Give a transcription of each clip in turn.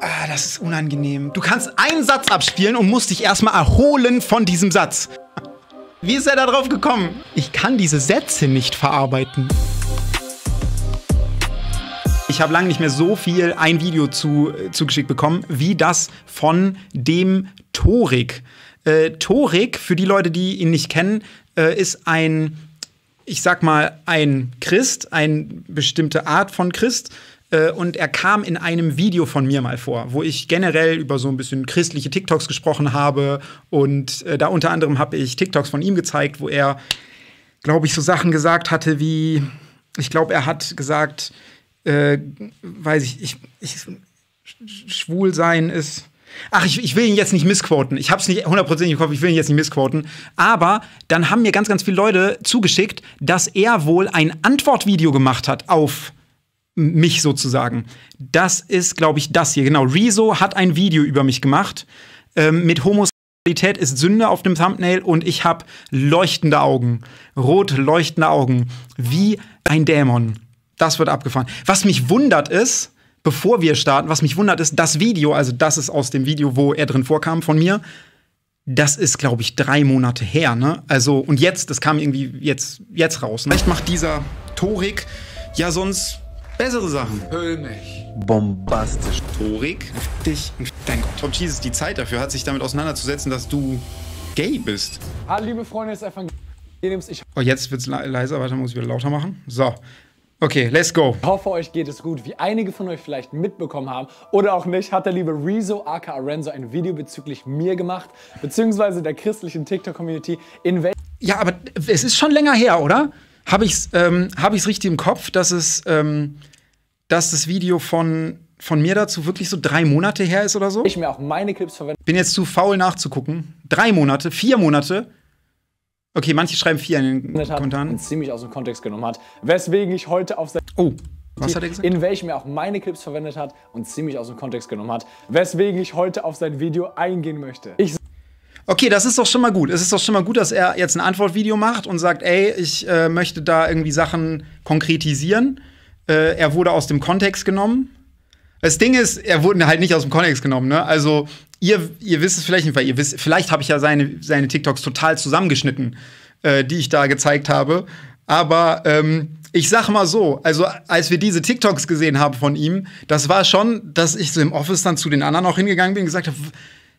Ah, das ist unangenehm. Du kannst einen Satz abspielen und musst dich erstmal erholen von diesem Satz. Wie ist er da drauf gekommen? Ich kann diese Sätze nicht verarbeiten. Ich habe lange nicht mehr so viel ein Video zu, äh, zugeschickt bekommen, wie das von dem Torik. Äh, Torik, für die Leute, die ihn nicht kennen, äh, ist ein, ich sag mal, ein Christ, eine bestimmte Art von Christ, äh, und er kam in einem Video von mir mal vor, wo ich generell über so ein bisschen christliche TikToks gesprochen habe. Und äh, da unter anderem habe ich TikToks von ihm gezeigt, wo er, glaube ich, so Sachen gesagt hatte wie, ich glaube, er hat gesagt, äh, weiß ich, ich, ich, schwul sein ist. Ach, ich, ich, will ihn jetzt nicht missquoten. Ich habe es nicht hundertprozentig im Kopf, ich will ihn jetzt nicht missquoten. Aber dann haben mir ganz, ganz viele Leute zugeschickt, dass er wohl ein Antwortvideo gemacht hat auf mich sozusagen. Das ist, glaube ich, das hier. Genau, Rezo hat ein Video über mich gemacht ähm, mit Homosexualität ist Sünde auf dem Thumbnail und ich habe leuchtende Augen. Rot leuchtende Augen. Wie ein Dämon. Das wird abgefahren. Was mich wundert ist, bevor wir starten, was mich wundert ist, das Video, also das ist aus dem Video, wo er drin vorkam von mir, das ist, glaube ich, drei Monate her, ne? Also, und jetzt, das kam irgendwie jetzt, jetzt raus. Ne? Vielleicht macht dieser Torik ja sonst Bessere Sachen. Hölmisch. Bombastisch. Torik. Dich. Dein Gott. Tom Jesus die Zeit dafür hat, sich damit auseinanderzusetzen, dass du gay bist. Hallo, liebe Freunde des Evangeliums. Ich oh, jetzt wird's le leiser. weiter muss ich wieder lauter machen. So. Okay, let's go. Ich hoffe, euch geht es gut. Wie einige von euch vielleicht mitbekommen haben oder auch nicht, hat der liebe Rezo aka Renzo ein Video bezüglich mir gemacht, beziehungsweise der christlichen TikTok-Community, in welcher... Ja, aber es ist schon länger her, oder? Habe ich es ähm, hab ich's richtig im Kopf, dass es, ähm, dass das Video von von mir dazu wirklich so drei Monate her ist oder so. Ich mir auch meine Clips verwende. Bin jetzt zu faul nachzugucken. Drei Monate, vier Monate. Okay, manche schreiben vier in den Kommentaren. ziemlich aus dem Kontext genommen hat. Weswegen ich heute auf sein. Oh. Was hat er gesagt? In welchem er auch meine Clips verwendet hat und ziemlich aus dem Kontext genommen hat, weswegen ich heute auf sein Video eingehen möchte. Ich Okay, das ist doch schon mal gut. Es ist doch schon mal gut, dass er jetzt ein Antwortvideo macht und sagt, ey, ich äh, möchte da irgendwie Sachen konkretisieren. Äh, er wurde aus dem Kontext genommen. Das Ding ist, er wurde halt nicht aus dem Kontext genommen, ne? Also, ihr, ihr wisst es vielleicht nicht, weil ihr wisst, vielleicht habe ich ja seine, seine TikToks total zusammengeschnitten, äh, die ich da gezeigt habe. Aber ähm, ich sag mal so, also als wir diese TikToks gesehen haben von ihm, das war schon, dass ich so im Office dann zu den anderen auch hingegangen bin und gesagt habe,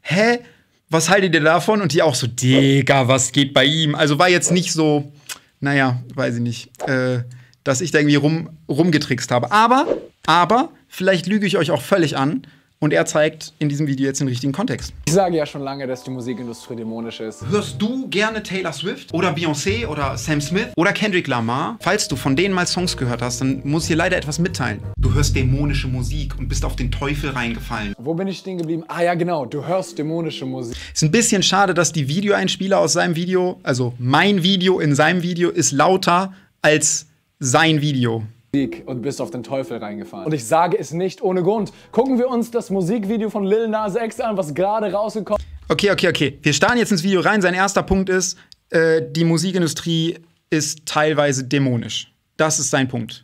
hä? was haltet ihr davon? Und die auch so, Digga, was geht bei ihm? Also war jetzt nicht so, naja, weiß ich nicht, äh, dass ich da irgendwie rum, rumgetrickst habe. Aber, aber, vielleicht lüge ich euch auch völlig an. Und er zeigt in diesem Video jetzt den richtigen Kontext. Ich sage ja schon lange, dass die Musikindustrie dämonisch ist. Hörst du gerne Taylor Swift oder Beyoncé oder Sam Smith oder Kendrick Lamar? Falls du von denen mal Songs gehört hast, dann muss ich dir leider etwas mitteilen. Du hörst dämonische Musik und bist auf den Teufel reingefallen. Wo bin ich stehen geblieben? Ah ja, genau, du hörst dämonische Musik. Ist ein bisschen schade, dass die Videoeinspieler aus seinem Video, also mein Video in seinem Video, ist lauter als sein Video und bist auf den Teufel reingefahren. Und ich sage es nicht ohne Grund. Gucken wir uns das Musikvideo von Lil Nas X an, was gerade rausgekommen ist. Okay, okay, okay. Wir starten jetzt ins Video rein. Sein erster Punkt ist, äh, die Musikindustrie ist teilweise dämonisch. Das ist sein Punkt.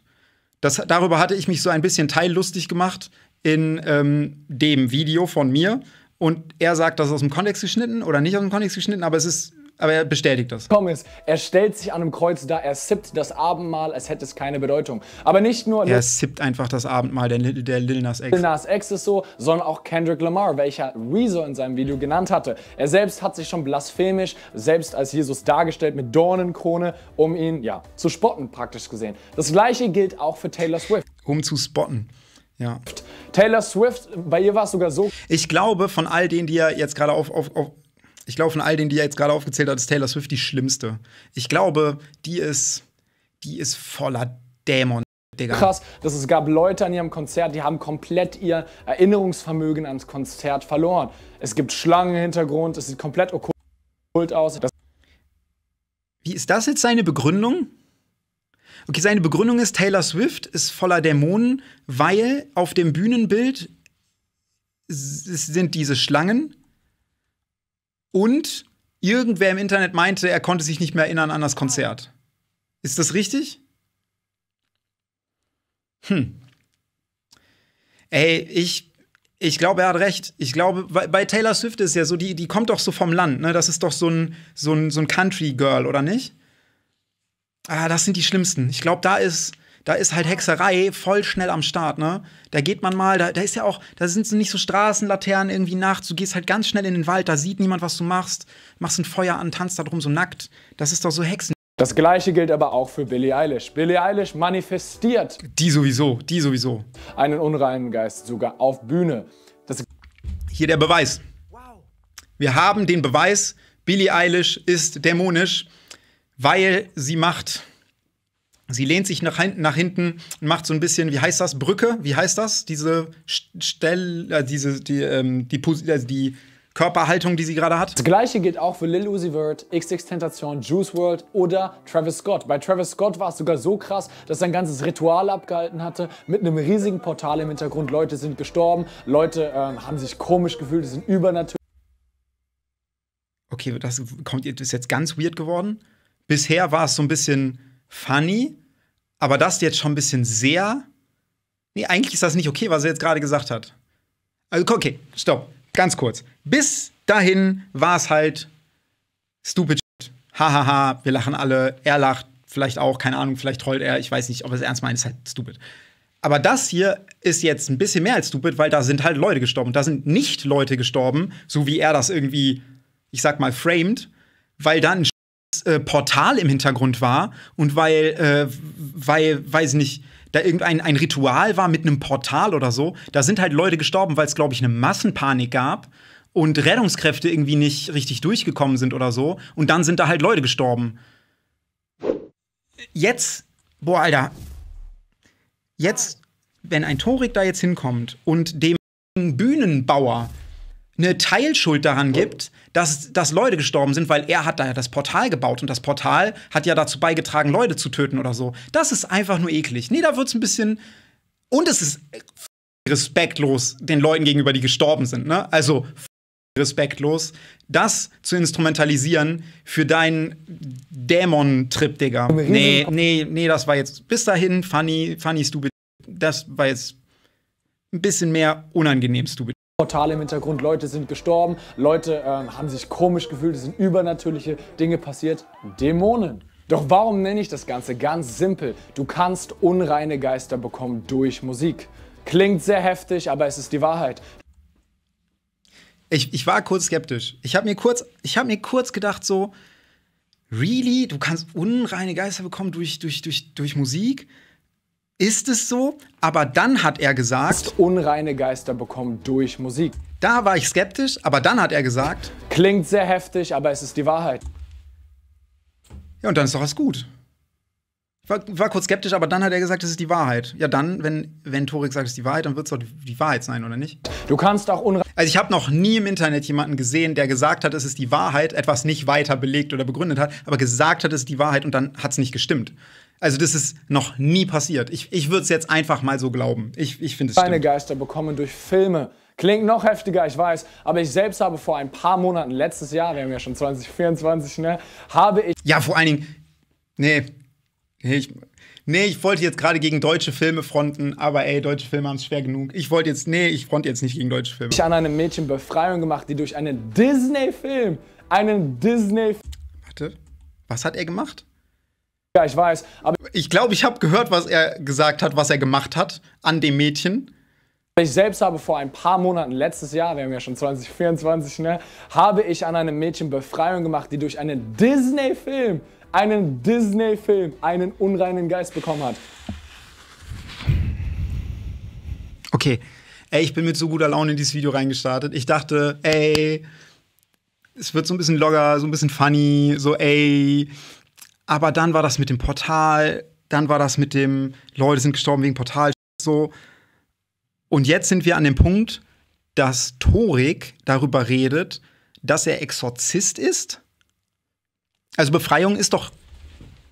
Das, darüber hatte ich mich so ein bisschen teillustig gemacht in ähm, dem Video von mir. Und er sagt, das ist aus dem Kontext geschnitten oder nicht aus dem Kontext geschnitten, aber es ist aber er bestätigt das. Komm er stellt sich an einem Kreuz da, er sippt das Abendmahl, als hätte es keine Bedeutung. Aber nicht nur... Er sippt einfach das Abendmahl, der, der Lil Nas X. Lil Nas X ist so, sondern auch Kendrick Lamar, welcher Rezo in seinem Video genannt hatte. Er selbst hat sich schon blasphemisch selbst als Jesus dargestellt mit Dornenkrone, um ihn, ja, zu spotten praktisch gesehen. Das gleiche gilt auch für Taylor Swift. Um zu spotten. Ja. Taylor Swift, bei ihr war es sogar so. Ich glaube, von all denen, die ja jetzt gerade auf, auf, auf ich glaube, von all denen, die er jetzt gerade aufgezählt hat, ist Taylor Swift die schlimmste. Ich glaube, die ist, die ist voller Dämon. Digga. Krass, dass es gab Leute an ihrem Konzert, die haben komplett ihr Erinnerungsvermögen ans Konzert verloren. Es gibt Schlangen im Hintergrund, es sieht komplett okkult aus. Das Wie ist das jetzt seine Begründung? Okay, seine Begründung ist, Taylor Swift ist voller Dämonen, weil auf dem Bühnenbild sind diese Schlangen und irgendwer im Internet meinte, er konnte sich nicht mehr erinnern an das Konzert. Ist das richtig? Hm. Ey, ich, ich glaube, er hat recht. Ich glaube, bei Taylor Swift ist ja so, die, die kommt doch so vom Land, ne? Das ist doch so ein, so ein, so ein Country Girl, oder nicht? Ah, das sind die Schlimmsten. Ich glaube, da ist, da ist halt Hexerei voll schnell am Start, ne? Da geht man mal, da, da ist ja auch, da sind nicht so Straßenlaternen irgendwie nachts, du gehst halt ganz schnell in den Wald, da sieht niemand, was du machst, machst ein Feuer an, tanzt da drum so nackt. Das ist doch so Hexen. Das gleiche gilt aber auch für Billie Eilish. Billie Eilish manifestiert. Die sowieso, die sowieso. Einen unreinen Geist sogar auf Bühne. Das Hier der Beweis. Wir haben den Beweis, Billie Eilish ist dämonisch, weil sie macht Sie lehnt sich nach, nach hinten und macht so ein bisschen, wie heißt das, Brücke? Wie heißt das? Diese Stelle, äh, diese, die, ähm, die, also die Körperhaltung, die sie gerade hat. Das gleiche gilt auch für Lil Uzi Vert, XX Tentation, Juice World oder Travis Scott. Bei Travis Scott war es sogar so krass, dass er ein ganzes Ritual abgehalten hatte mit einem riesigen Portal im Hintergrund. Leute sind gestorben, Leute ähm, haben sich komisch gefühlt, sind übernatürlich. Okay, das kommt das ist jetzt ganz weird geworden. Bisher war es so ein bisschen funny, aber das jetzt schon ein bisschen sehr. Nee, eigentlich ist das nicht okay, was er jetzt gerade gesagt hat. Also, okay, stopp, ganz kurz. Bis dahin war es halt stupid shit. Hahaha, ha. wir lachen alle, er lacht, vielleicht auch, keine Ahnung, vielleicht trollt er, ich weiß nicht, ob er es ernst meint, ist halt stupid. Aber das hier ist jetzt ein bisschen mehr als stupid, weil da sind halt Leute gestorben. Da sind nicht Leute gestorben, so wie er das irgendwie, ich sag mal, framed, weil dann ein äh, Portal im Hintergrund war und weil, äh, weil, weiß nicht, da irgendein ein Ritual war mit einem Portal oder so, da sind halt Leute gestorben, weil es, glaube ich, eine Massenpanik gab und Rettungskräfte irgendwie nicht richtig durchgekommen sind oder so. Und dann sind da halt Leute gestorben. Jetzt, boah, Alter. Jetzt, wenn ein Torik da jetzt hinkommt und dem Bühnenbauer eine Teilschuld daran gibt, dass, dass Leute gestorben sind, weil er hat da ja das Portal gebaut und das Portal hat ja dazu beigetragen, Leute zu töten oder so. Das ist einfach nur eklig. Nee, da wird's ein bisschen. Und es ist respektlos den Leuten gegenüber, die gestorben sind, ne? Also respektlos, das zu instrumentalisieren für deinen Dämon-Trip, Digga. Nee, nee, nee, das war jetzt bis dahin funny, funny, stupid. Das war jetzt ein bisschen mehr unangenehm, stupid. Portale im Hintergrund, Leute sind gestorben, Leute äh, haben sich komisch gefühlt, es sind übernatürliche Dinge passiert, Dämonen. Doch warum nenne ich das Ganze ganz simpel? Du kannst unreine Geister bekommen durch Musik. Klingt sehr heftig, aber es ist die Wahrheit. Ich, ich war kurz skeptisch. Ich habe mir, kurz, hab mir kurz gedacht, so, really? Du kannst unreine Geister bekommen durch, durch, durch, durch Musik? ist es so, aber dann hat er gesagt, unreine Geister bekommen durch Musik. Da war ich skeptisch, aber dann hat er gesagt, klingt sehr heftig, aber es ist die Wahrheit. Ja, und dann ist doch was gut. Ich war, war kurz skeptisch, aber dann hat er gesagt, es ist die Wahrheit. Ja, dann, wenn, wenn Torik sagt, es ist die Wahrheit, dann wird es doch die Wahrheit sein, oder nicht? Du kannst auch unreine. Also, ich habe noch nie im Internet jemanden gesehen, der gesagt hat, es ist die Wahrheit, etwas nicht weiter belegt oder begründet hat, aber gesagt hat, es ist die Wahrheit und dann hat es nicht gestimmt. Also, das ist noch nie passiert. Ich, ich würde es jetzt einfach mal so glauben. Ich, ich finde es Kleine Geister bekommen durch Filme. Klingt noch heftiger, ich weiß, aber ich selbst habe vor ein paar Monaten, letztes Jahr, wir haben ja schon 2024, ne, habe ich. Ja, vor allen Dingen. Nee. Nee, ich, nee, ich wollte jetzt gerade gegen deutsche Filme fronten, aber ey, deutsche Filme haben es schwer genug. Ich wollte jetzt, nee, ich fronte jetzt nicht gegen deutsche Filme. Ich habe an einem Mädchen Befreiung gemacht, die durch einen Disney-Film, einen Disney. Warte, was hat er gemacht? Ja, ich weiß. Aber ich glaube, ich habe gehört, was er gesagt hat, was er gemacht hat an dem Mädchen. Ich selbst habe vor ein paar Monaten, letztes Jahr, wir haben ja schon 2024, ne, habe ich an einem Mädchen Befreiung gemacht, die durch einen Disney-Film, einen Disney-Film, einen unreinen Geist bekommen hat. Okay, ey, ich bin mit so guter Laune in dieses Video reingestartet. Ich dachte, ey, es wird so ein bisschen logger, so ein bisschen funny, so ey, aber dann war das mit dem Portal, dann war das mit dem, Leute sind gestorben wegen Portal, so. Und jetzt sind wir an dem Punkt, dass Torik darüber redet, dass er Exorzist ist. Also Befreiung ist doch,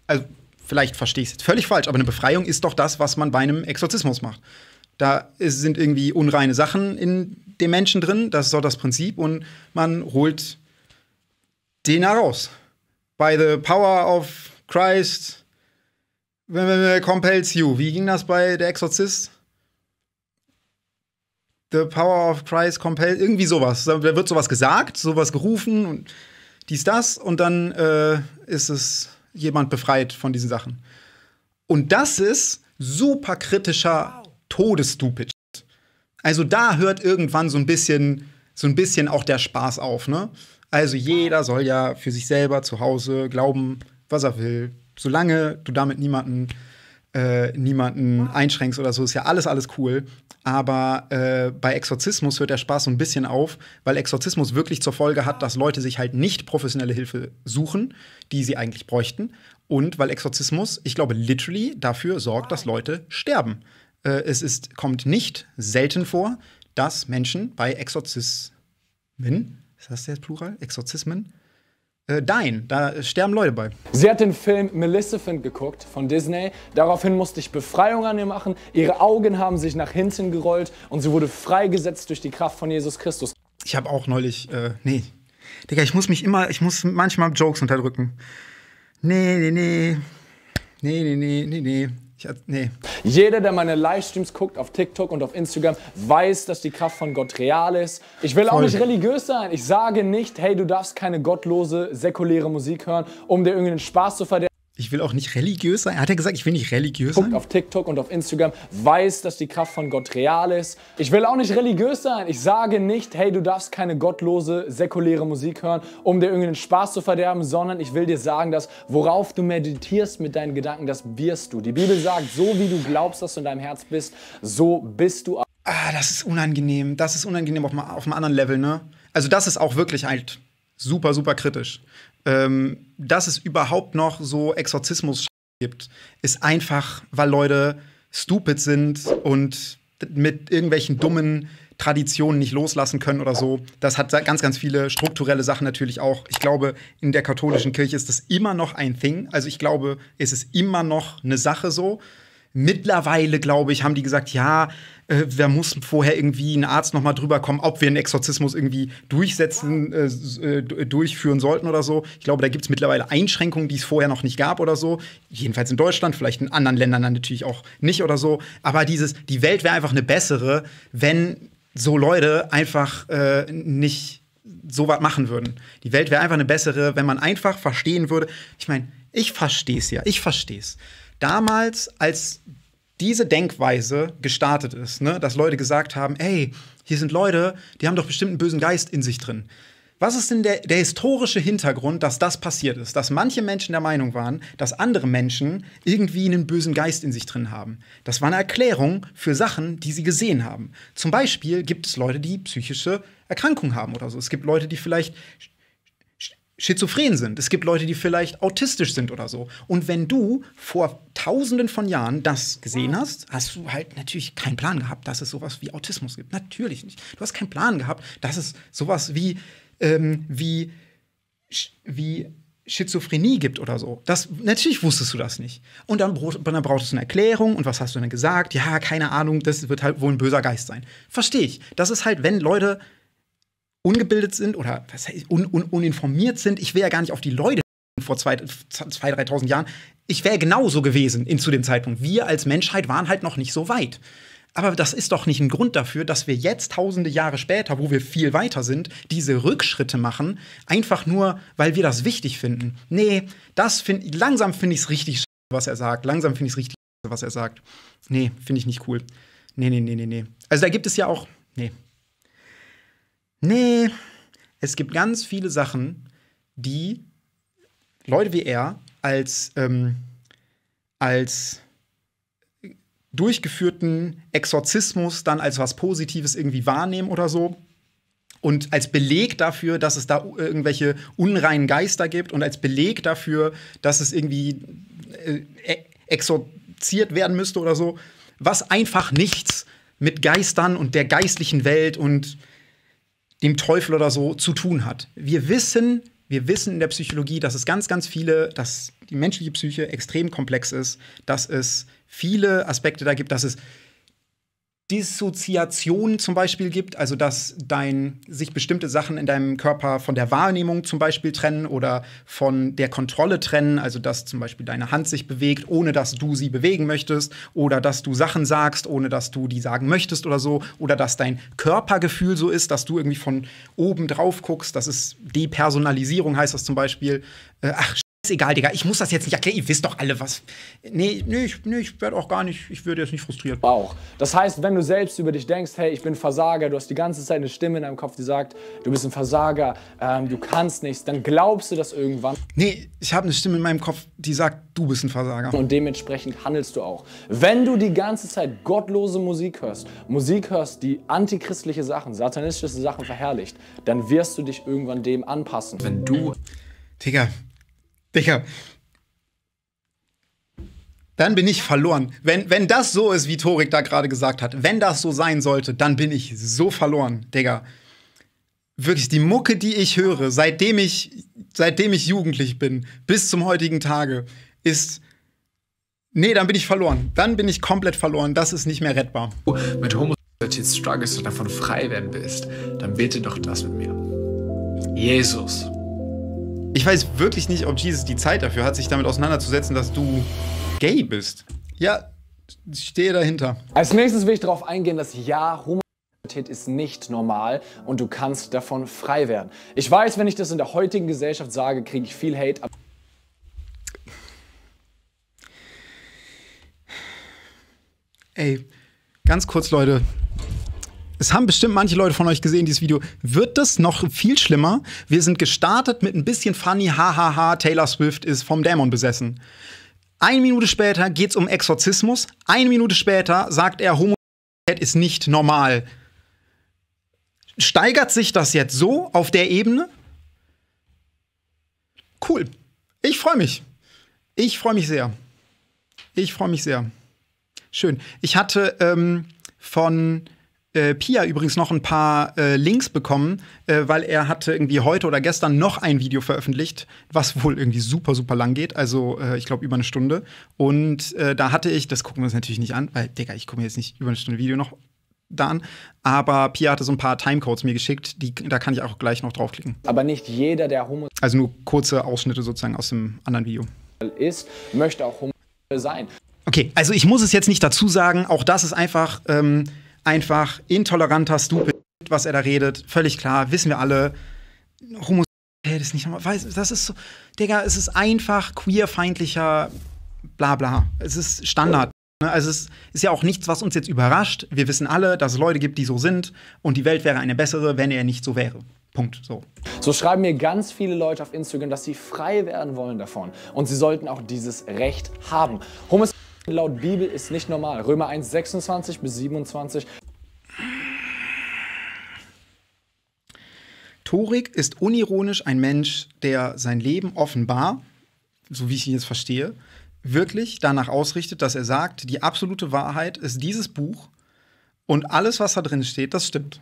also vielleicht verstehe ich es jetzt völlig falsch, aber eine Befreiung ist doch das, was man bei einem Exorzismus macht. Da sind irgendwie unreine Sachen in dem Menschen drin, das ist doch das Prinzip und man holt den heraus by the power of Christ compels you. Wie ging das bei Der Exorzist? The power of Christ compels, irgendwie sowas. Da wird sowas gesagt, sowas gerufen und dies, das und dann äh, ist es jemand befreit von diesen Sachen. Und das ist super kritischer Todesstupid. Also da hört irgendwann so ein bisschen, so ein bisschen auch der Spaß auf, ne? Also jeder soll ja für sich selber zu Hause glauben, was er will. Solange du damit niemanden, äh, niemanden einschränkst oder so, ist ja alles, alles cool. Aber äh, bei Exorzismus hört der Spaß so ein bisschen auf, weil Exorzismus wirklich zur Folge hat, dass Leute sich halt nicht professionelle Hilfe suchen, die sie eigentlich bräuchten. Und weil Exorzismus, ich glaube, literally dafür sorgt, dass Leute sterben. Äh, es ist, kommt nicht selten vor, dass Menschen bei Exorzismen ist das der Plural? Exorzismen? Äh, dein, da sterben Leute bei. Sie hat den Film Maleficent geguckt von Disney. Daraufhin musste ich Befreiung an ihr machen. Ihre Augen haben sich nach hinten gerollt und sie wurde freigesetzt durch die Kraft von Jesus Christus. Ich habe auch neulich, äh, nee. Digga, ich muss mich immer, ich muss manchmal Jokes unterdrücken. Nee, nee, nee. Nee, nee, nee, nee, nee. Ich, nee. Jeder, der meine Livestreams guckt auf TikTok und auf Instagram, weiß, dass die Kraft von Gott real ist. Ich will Voll. auch nicht religiös sein. Ich sage nicht, hey, du darfst keine gottlose, säkuläre Musik hören, um dir irgendeinen Spaß zu verderben ich will auch nicht religiös sein. Er Hat ja gesagt, ich will nicht religiös Guckt sein? Guckt auf TikTok und auf Instagram, weiß, dass die Kraft von Gott real ist. Ich will auch nicht religiös sein. Ich sage nicht, hey, du darfst keine gottlose, säkuläre Musik hören, um dir irgendeinen Spaß zu verderben, sondern ich will dir sagen, dass worauf du meditierst mit deinen Gedanken, das wirst du. Die Bibel sagt, so wie du glaubst, dass du in deinem Herz bist, so bist du. auch. Ah, das ist unangenehm. Das ist unangenehm auf, auf einem anderen Level, ne? Also das ist auch wirklich halt super, super kritisch ähm, dass es überhaupt noch so Exorzismus gibt, ist einfach, weil Leute stupid sind und mit irgendwelchen dummen Traditionen nicht loslassen können oder so. Das hat ganz, ganz viele strukturelle Sachen natürlich auch. Ich glaube, in der katholischen Kirche ist das immer noch ein Thing. Also ich glaube, es ist immer noch eine Sache so. Mittlerweile, glaube ich, haben die gesagt, ja, äh, da muss vorher irgendwie ein Arzt nochmal drüber kommen, ob wir einen Exorzismus irgendwie durchsetzen, äh, äh, äh, durchführen sollten oder so. Ich glaube, da gibt es mittlerweile Einschränkungen, die es vorher noch nicht gab oder so. Jedenfalls in Deutschland, vielleicht in anderen Ländern dann natürlich auch nicht oder so. Aber dieses, die Welt wäre einfach eine bessere, wenn so Leute einfach äh, nicht so was machen würden. Die Welt wäre einfach eine bessere, wenn man einfach verstehen würde. Ich meine, ich verstehe es ja, ich verstehe es. Damals, als diese Denkweise gestartet ist, ne? dass Leute gesagt haben, ey, hier sind Leute, die haben doch bestimmt einen bösen Geist in sich drin. Was ist denn der, der, historische Hintergrund, dass das passiert ist? Dass manche Menschen der Meinung waren, dass andere Menschen irgendwie einen bösen Geist in sich drin haben. Das war eine Erklärung für Sachen, die sie gesehen haben. Zum Beispiel gibt es Leute, die psychische Erkrankungen haben oder so. Es gibt Leute, die vielleicht schizophren sind. Es gibt Leute, die vielleicht autistisch sind oder so. Und wenn du vor tausenden von Jahren das gesehen hast, hast du halt natürlich keinen Plan gehabt, dass es sowas wie Autismus gibt. Natürlich nicht. Du hast keinen Plan gehabt, dass es sowas wie, ähm, wie, wie Schizophrenie gibt oder so. Das, natürlich wusstest du das nicht. Und dann, dann brauchtest du eine Erklärung und was hast du dann gesagt? Ja, keine Ahnung, das wird halt wohl ein böser Geist sein. Verstehe ich. Das ist halt, wenn Leute ungebildet sind oder heißt, un, un, uninformiert sind. Ich will ja gar nicht auf die Leute vor 2.000, 3.000 Jahren. Ich wäre genauso gewesen in, zu dem Zeitpunkt. Wir als Menschheit waren halt noch nicht so weit. Aber das ist doch nicht ein Grund dafür, dass wir jetzt tausende Jahre später, wo wir viel weiter sind, diese Rückschritte machen, einfach nur, weil wir das wichtig finden. Nee, das find, langsam finde ich es richtig, was er sagt. Langsam finde ich es richtig, was er sagt. Nee, finde ich nicht cool. Nee, nee, nee, nee, nee. Also da gibt es ja auch, nee, Nee, es gibt ganz viele Sachen, die Leute wie er als, ähm, als durchgeführten Exorzismus dann als was Positives irgendwie wahrnehmen oder so. Und als Beleg dafür, dass es da irgendwelche unreinen Geister gibt und als Beleg dafür, dass es irgendwie äh, e-, exorziert werden müsste oder so, was einfach nichts mit Geistern und der geistlichen Welt und dem Teufel oder so zu tun hat. Wir wissen, wir wissen in der Psychologie, dass es ganz, ganz viele, dass die menschliche Psyche extrem komplex ist, dass es viele Aspekte da gibt, dass es Dissoziation zum Beispiel gibt, also dass dein sich bestimmte Sachen in deinem Körper von der Wahrnehmung zum Beispiel trennen oder von der Kontrolle trennen, also dass zum Beispiel deine Hand sich bewegt, ohne dass du sie bewegen möchtest, oder dass du Sachen sagst, ohne dass du die sagen möchtest oder so, oder dass dein Körpergefühl so ist, dass du irgendwie von oben drauf guckst, das ist Depersonalisierung heißt das zum Beispiel. Äh, ach, ist egal, Digga, ich muss das jetzt nicht erklären. Ihr wisst doch alle was. Nee, nee, ich, nee, ich werde auch gar nicht, ich würde jetzt nicht frustriert. Auch. Das heißt, wenn du selbst über dich denkst, hey, ich bin Versager, du hast die ganze Zeit eine Stimme in deinem Kopf, die sagt, du bist ein Versager, ähm, du kannst nichts, dann glaubst du das irgendwann. Nee, ich habe eine Stimme in meinem Kopf, die sagt, du bist ein Versager. Und dementsprechend handelst du auch. Wenn du die ganze Zeit gottlose Musik hörst, Musik hörst, die antichristliche Sachen, satanistische Sachen verherrlicht, dann wirst du dich irgendwann dem anpassen. Wenn du Digga, Digga. Dann bin ich verloren. Wenn, wenn das so ist, wie Torik da gerade gesagt hat, wenn das so sein sollte, dann bin ich so verloren, Digga. Wirklich, die Mucke, die ich höre, seitdem ich, seitdem ich jugendlich bin, bis zum heutigen Tage, ist. Nee, dann bin ich verloren. Dann bin ich komplett verloren. Das ist nicht mehr rettbar. Mit Homosexualität struggles und davon frei werden willst, dann bete doch das mit mir. Jesus ich weiß wirklich nicht, ob Jesus die Zeit dafür hat, sich damit auseinanderzusetzen, dass du gay bist. Ja, ich stehe dahinter. Als nächstes will ich darauf eingehen, dass ja, Homosexualität ist nicht normal und du kannst davon frei werden. Ich weiß, wenn ich das in der heutigen Gesellschaft sage, kriege ich viel Hate. Aber Ey, ganz kurz, Leute, es haben bestimmt manche Leute von euch gesehen, dieses Video. Wird das noch viel schlimmer? Wir sind gestartet mit ein bisschen funny, hahaha, Taylor Swift ist vom Dämon besessen. Eine Minute später geht es um Exorzismus. Eine Minute später sagt er, Homosexualität ist nicht normal. Steigert sich das jetzt so auf der Ebene? Cool. Ich freue mich. Ich freue mich sehr. Ich freue mich sehr. Schön. Ich hatte ähm, von äh, Pia übrigens noch ein paar äh, Links bekommen, äh, weil er hatte irgendwie heute oder gestern noch ein Video veröffentlicht, was wohl irgendwie super, super lang geht. Also äh, ich glaube über eine Stunde. Und äh, da hatte ich, das gucken wir uns natürlich nicht an, weil, Digga, ich gucke mir jetzt nicht über eine Stunde Video noch da an. Aber Pia hatte so ein paar Timecodes mir geschickt, die, da kann ich auch gleich noch draufklicken. Aber nicht jeder, der homo Also nur kurze Ausschnitte sozusagen aus dem anderen Video. Ist, möchte auch homo sein. Okay, also ich muss es jetzt nicht dazu sagen, auch das ist einfach. Ähm, einfach intoleranter Stupid, was er da redet, völlig klar, wissen wir alle. Homosexuell ist nicht normal. Das ist so, Digga, es ist einfach queerfeindlicher Blabla. Es ist Standard. Ne, also es ist ja auch nichts, was uns jetzt überrascht. Wir wissen alle, dass es Leute gibt, die so sind und die Welt wäre eine bessere, wenn er nicht so wäre. Punkt. So. So schreiben mir ganz viele Leute auf Instagram, dass sie frei werden wollen davon und sie sollten auch dieses Recht haben. Homosexuell laut Bibel ist nicht normal. Römer 1, 26 bis 27. Torik ist unironisch ein Mensch, der sein Leben offenbar, so wie ich ihn jetzt verstehe, wirklich danach ausrichtet, dass er sagt, die absolute Wahrheit ist dieses Buch und alles, was da drin steht, das stimmt.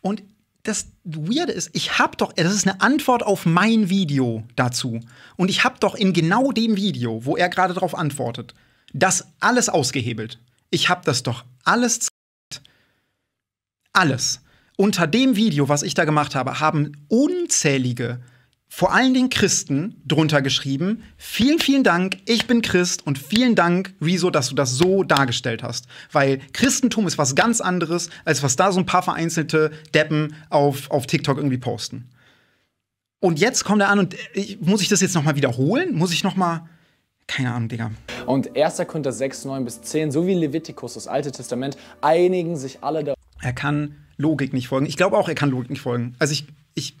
Und das Weirde ist, ich habe doch, das ist eine Antwort auf mein Video dazu. Und ich habe doch in genau dem Video, wo er gerade darauf antwortet, das alles ausgehebelt. Ich habe das doch alles. Alles. Unter dem Video, was ich da gemacht habe, haben unzählige, vor allen Dingen Christen, drunter geschrieben: Vielen, vielen Dank, ich bin Christ und vielen Dank, Riso, dass du das so dargestellt hast. Weil Christentum ist was ganz anderes, als was da so ein paar vereinzelte Deppen auf, auf TikTok irgendwie posten. Und jetzt kommt er an und äh, ich, muss ich das jetzt nochmal wiederholen? Muss ich nochmal. mal keine Ahnung, Digga. Und 1. Korinther 6, 9 bis 10 sowie Levitikus, das Alte Testament, einigen sich alle darauf. Er kann Logik nicht folgen. Ich glaube auch, er kann Logik nicht folgen. Also ich, ich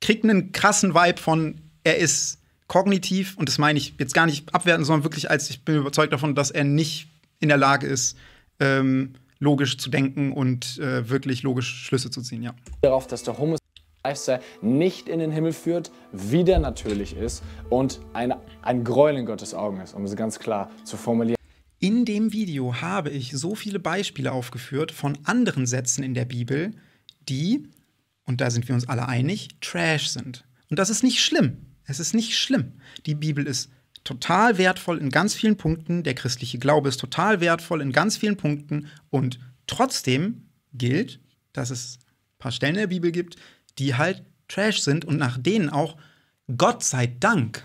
kriege einen krassen Vibe von, er ist kognitiv, und das meine ich jetzt gar nicht abwerten, sondern wirklich als, ich bin überzeugt davon, dass er nicht in der Lage ist, ähm, logisch zu denken und äh, wirklich logisch Schlüsse zu ziehen, ja. Darauf, dass der Homo Lifestyle nicht in den Himmel führt, wie der natürlich ist und eine, ein Gräuel in Gottes Augen ist, um es ganz klar zu formulieren. In dem Video habe ich so viele Beispiele aufgeführt von anderen Sätzen in der Bibel, die, und da sind wir uns alle einig, Trash sind. Und das ist nicht schlimm. Es ist nicht schlimm. Die Bibel ist total wertvoll in ganz vielen Punkten, der christliche Glaube ist total wertvoll in ganz vielen Punkten und trotzdem gilt, dass es ein paar Stellen in der Bibel gibt, die halt Trash sind und nach denen auch Gott sei Dank,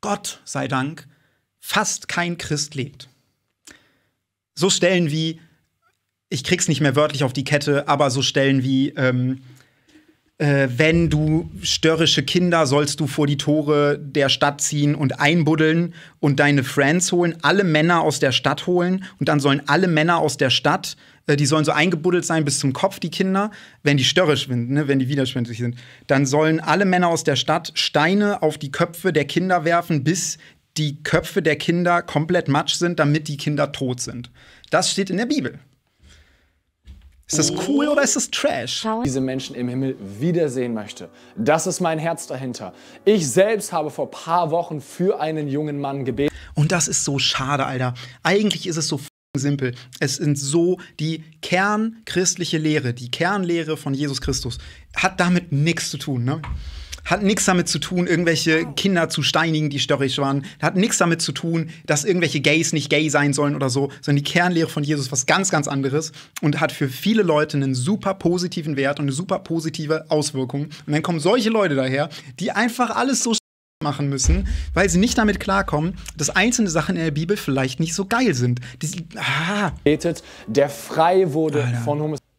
Gott sei Dank, fast kein Christ lebt. So Stellen wie, ich krieg's nicht mehr wörtlich auf die Kette, aber so Stellen wie, ähm, äh, wenn du störrische Kinder sollst du vor die Tore der Stadt ziehen und einbuddeln und deine Friends holen, alle Männer aus der Stadt holen und dann sollen alle Männer aus der Stadt, äh, die sollen so eingebuddelt sein bis zum Kopf, die Kinder, wenn die störrisch sind, ne, wenn die widerspenstig sind, dann sollen alle Männer aus der Stadt Steine auf die Köpfe der Kinder werfen, bis die Köpfe der Kinder komplett matsch sind, damit die Kinder tot sind. Das steht in der Bibel. Ist das cool oder ist das Trash? Diese Menschen im Himmel wiedersehen möchte. Das ist mein Herz dahinter. Ich selbst habe vor paar Wochen für einen jungen Mann gebeten. Und das ist so schade, Alter. Eigentlich ist es so simpel. Es sind so die kernchristliche Lehre, die Kernlehre von Jesus Christus hat damit nichts zu tun, ne? Hat nichts damit zu tun, irgendwelche Kinder zu steinigen, die störrisch waren. Hat nichts damit zu tun, dass irgendwelche Gays nicht gay sein sollen oder so, sondern die Kernlehre von Jesus ist was ganz, ganz anderes und hat für viele Leute einen super positiven Wert und eine super positive Auswirkung. Und dann kommen solche Leute daher, die einfach alles so machen müssen, weil sie nicht damit klarkommen, dass einzelne Sachen in der Bibel vielleicht nicht so geil sind. Die, ah. Der frei wurde Alter. von Homosexualität.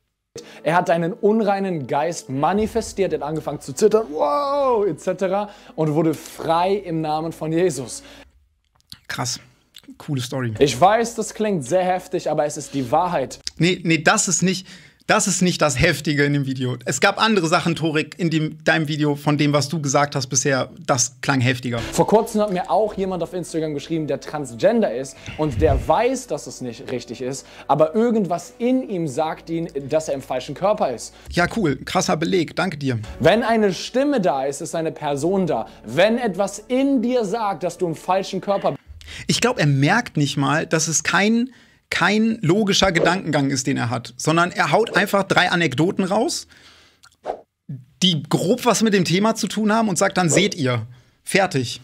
Er hat einen unreinen Geist manifestiert, hat angefangen zu zittern, wow, etc. und wurde frei im Namen von Jesus. Krass. Coole Story. Ich weiß, das klingt sehr heftig, aber es ist die Wahrheit. Nee, nee, das ist nicht. Das ist nicht das Heftige in dem Video. Es gab andere Sachen, Torik, in dem, deinem Video, von dem, was du gesagt hast bisher, das klang heftiger. Vor kurzem hat mir auch jemand auf Instagram geschrieben, der Transgender ist und der weiß, dass es nicht richtig ist, aber irgendwas in ihm sagt ihn, dass er im falschen Körper ist. Ja, cool. Krasser Beleg. Danke dir. Wenn eine Stimme da ist, ist eine Person da. Wenn etwas in dir sagt, dass du im falschen Körper bist. Ich glaube, er merkt nicht mal, dass es kein kein logischer Gedankengang ist, den er hat, sondern er haut einfach drei Anekdoten raus, die grob was mit dem Thema zu tun haben und sagt dann, seht ihr, fertig.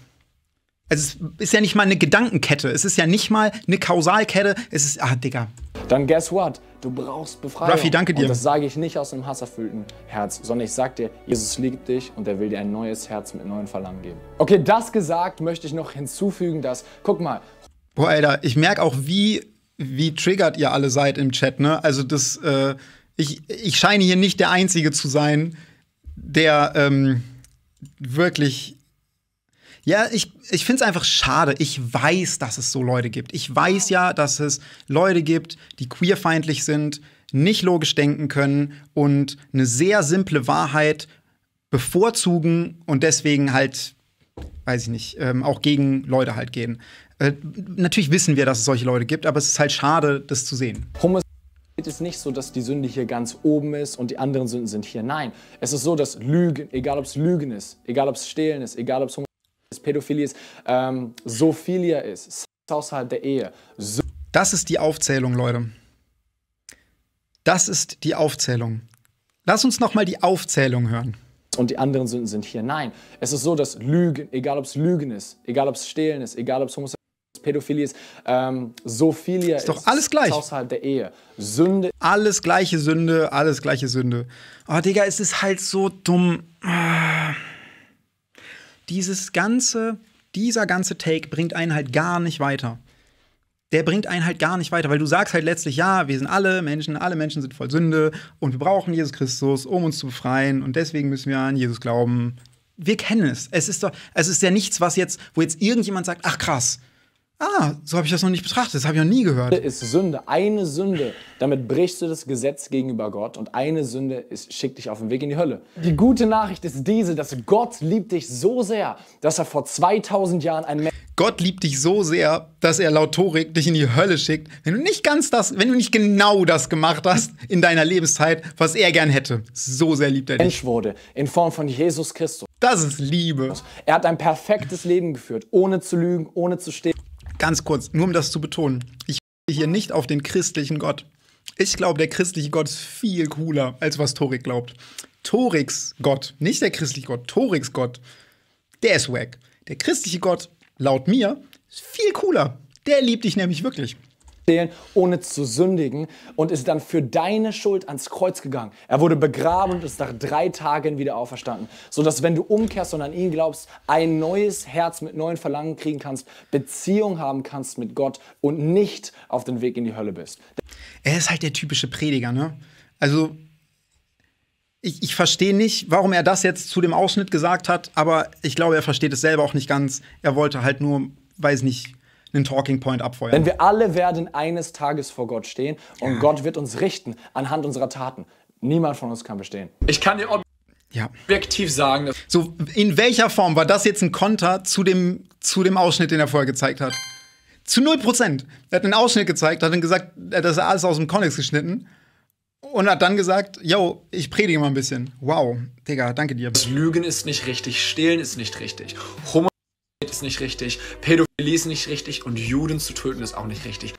Also es ist ja nicht mal eine Gedankenkette, es ist ja nicht mal eine Kausalkette, es ist, ah, Digga. Dann guess what? Du brauchst Befreiung. Raffi, danke dir. Und das sage ich nicht aus einem hasserfüllten Herz, sondern ich sage dir, Jesus liebt dich und er will dir ein neues Herz mit neuen Verlangen geben. Okay, das gesagt, möchte ich noch hinzufügen, dass, guck mal. Boah, Alter, ich merke auch, wie wie triggert ihr alle seid im Chat, ne? Also das, äh, ich, ich scheine hier nicht der Einzige zu sein, der ähm, wirklich. Ja, ich, ich finde es einfach schade. Ich weiß, dass es so Leute gibt. Ich weiß ja, dass es Leute gibt, die queerfeindlich sind, nicht logisch denken können und eine sehr simple Wahrheit bevorzugen und deswegen halt, weiß ich nicht, ähm, auch gegen Leute halt gehen. Äh, natürlich wissen wir, dass es solche Leute gibt, aber es ist halt schade, das zu sehen. Hummus es ist nicht so, dass die Sünde hier ganz oben ist und die anderen Sünden sind hier. Nein, es ist so, dass Lügen, egal ob es Lügen ist, egal ob es Stehlen ist, egal ob es Homosexualität ist, Pädophilie ist, ähm, Sophilia ist, Sex außerhalb der Ehe. So das ist die Aufzählung, Leute. Das ist die Aufzählung. Lass uns nochmal die Aufzählung hören und die anderen Sünden sind hier. Nein, es ist so, dass Lügen, egal ob es Lügen ist, egal ob es Stehlen ist, egal ob es Homosexualität Pädophilie ist, ähm, Sophilia ist, doch alles gleich. außerhalb der Ehe. Sünde. Alles gleiche Sünde, alles gleiche Sünde. Oh, Digga, es ist halt so dumm. Dieses ganze, dieser ganze Take bringt einen halt gar nicht weiter der bringt einen halt gar nicht weiter, weil du sagst halt letztlich, ja, wir sind alle Menschen, alle Menschen sind voll Sünde und wir brauchen Jesus Christus, um uns zu befreien und deswegen müssen wir an Jesus glauben. Wir kennen es. Es ist doch, es ist ja nichts, was jetzt, wo jetzt irgendjemand sagt, ach krass, Ah, so habe ich das noch nicht betrachtet. Das habe ich noch nie gehört. Ist Sünde, eine Sünde. Damit brichst du das Gesetz gegenüber Gott und eine Sünde ist, schickt dich auf den Weg in die Hölle. Die gute Nachricht ist diese, dass Gott liebt dich so sehr, dass er vor 2000 Jahren ein Mensch Gott liebt dich so sehr, dass er laut Torik dich in die Hölle schickt, wenn du nicht ganz das, wenn du nicht genau das gemacht hast in deiner Lebenszeit, was er gern hätte. So sehr liebt er dich. Mensch wurde in Form von Jesus Christus. Das ist Liebe. Er hat ein perfektes Leben geführt, ohne zu lügen, ohne zu stehen. Ganz kurz, nur um das zu betonen. Ich hier nicht auf den christlichen Gott. Ich glaube, der christliche Gott ist viel cooler, als was Torik glaubt. Toriks Gott, nicht der christliche Gott, Toriks Gott, der ist wack. Der christliche Gott, laut mir, ist viel cooler. Der liebt dich nämlich wirklich stehlen, ohne zu sündigen und ist dann für deine Schuld ans Kreuz gegangen. Er wurde begraben und ist nach drei Tagen wieder auferstanden, sodass wenn du umkehrst und an ihn glaubst, ein neues Herz mit neuen Verlangen kriegen kannst, Beziehung haben kannst mit Gott und nicht auf den Weg in die Hölle bist. Er ist halt der typische Prediger, ne? Also ich, ich verstehe nicht, warum er das jetzt zu dem Ausschnitt gesagt hat, aber ich glaube, er versteht es selber auch nicht ganz. Er wollte halt nur, weiß nicht, einen Talking Point abfeuern. Denn wir alle werden eines Tages vor Gott stehen und ja. Gott wird uns richten anhand unserer Taten. Niemand von uns kann bestehen. Ich kann dir ja. objektiv sagen. Dass So, in welcher Form war das jetzt ein Konter zu dem, zu dem Ausschnitt, den er vorher gezeigt hat? Zu 0%. Er hat einen Ausschnitt gezeigt, hat dann gesagt, er hat alles aus dem Kontext geschnitten und hat dann gesagt, yo, ich predige mal ein bisschen. Wow, Digga, danke dir. Das Lügen ist nicht richtig, Stehlen ist nicht richtig. Homo ist nicht richtig, Pädophilie ist nicht richtig und Juden zu töten ist auch nicht richtig.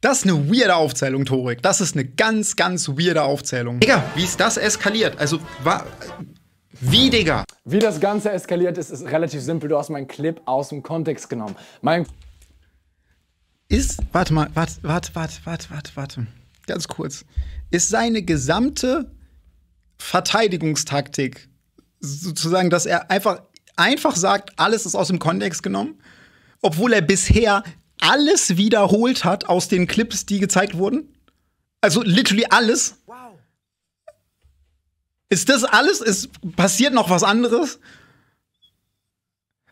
Das ist eine weirde Aufzählung, Torik. Das ist eine ganz, ganz weirde Aufzählung. Digga, wie ist das eskaliert? Also, war. Wie, Digga? Wie das Ganze eskaliert ist, ist relativ simpel. Du hast meinen Clip aus dem Kontext genommen. Mein. Ist. Warte mal, warte, warte, warte, warte, warte, warte. Ganz kurz. Ist seine gesamte Verteidigungstaktik sozusagen, dass er einfach einfach sagt, alles ist aus dem Kontext genommen, obwohl er bisher alles wiederholt hat aus den Clips, die gezeigt wurden. Also literally alles. Wow. Ist das alles? Ist passiert noch was anderes?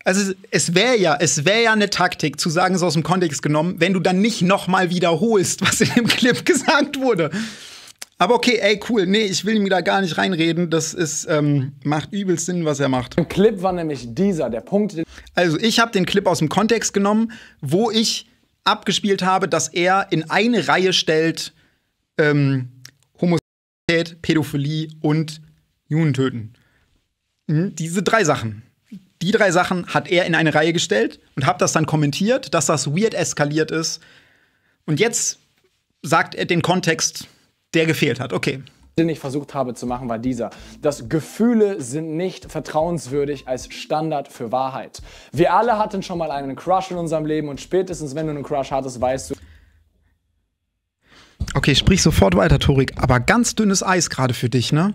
Also es wäre ja, es wäre ja eine Taktik, zu sagen, es ist aus dem Kontext genommen, wenn du dann nicht noch mal wiederholst, was in dem Clip gesagt wurde. Aber okay, ey, cool. Nee, ich will ihm da gar nicht reinreden. Das ist, ähm, macht übelst Sinn, was er macht. Der Clip war nämlich dieser, der Punkt. Also, ich habe den Clip aus dem Kontext genommen, wo ich abgespielt habe, dass er in eine Reihe stellt ähm, Homosexualität, Pädophilie und Juden töten. Hm, diese drei Sachen. Die drei Sachen hat er in eine Reihe gestellt und habe das dann kommentiert, dass das weird eskaliert ist. Und jetzt sagt er den Kontext der gefehlt hat. Okay. Den ich versucht habe zu machen, war dieser. Dass Gefühle sind nicht vertrauenswürdig als Standard für Wahrheit. Wir alle hatten schon mal einen Crush in unserem Leben und spätestens, wenn du einen Crush hattest, weißt du. Okay, sprich sofort weiter, Torik. Aber ganz dünnes Eis gerade für dich, ne?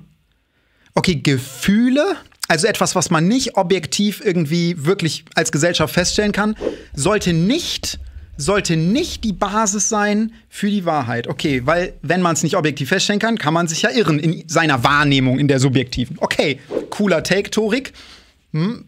Okay, Gefühle, also etwas, was man nicht objektiv irgendwie wirklich als Gesellschaft feststellen kann, sollte nicht sollte nicht die Basis sein für die Wahrheit. Okay, weil wenn man es nicht objektiv feststellen kann, kann man sich ja irren in seiner Wahrnehmung, in der subjektiven. Okay, cooler Take, Torik. Hm,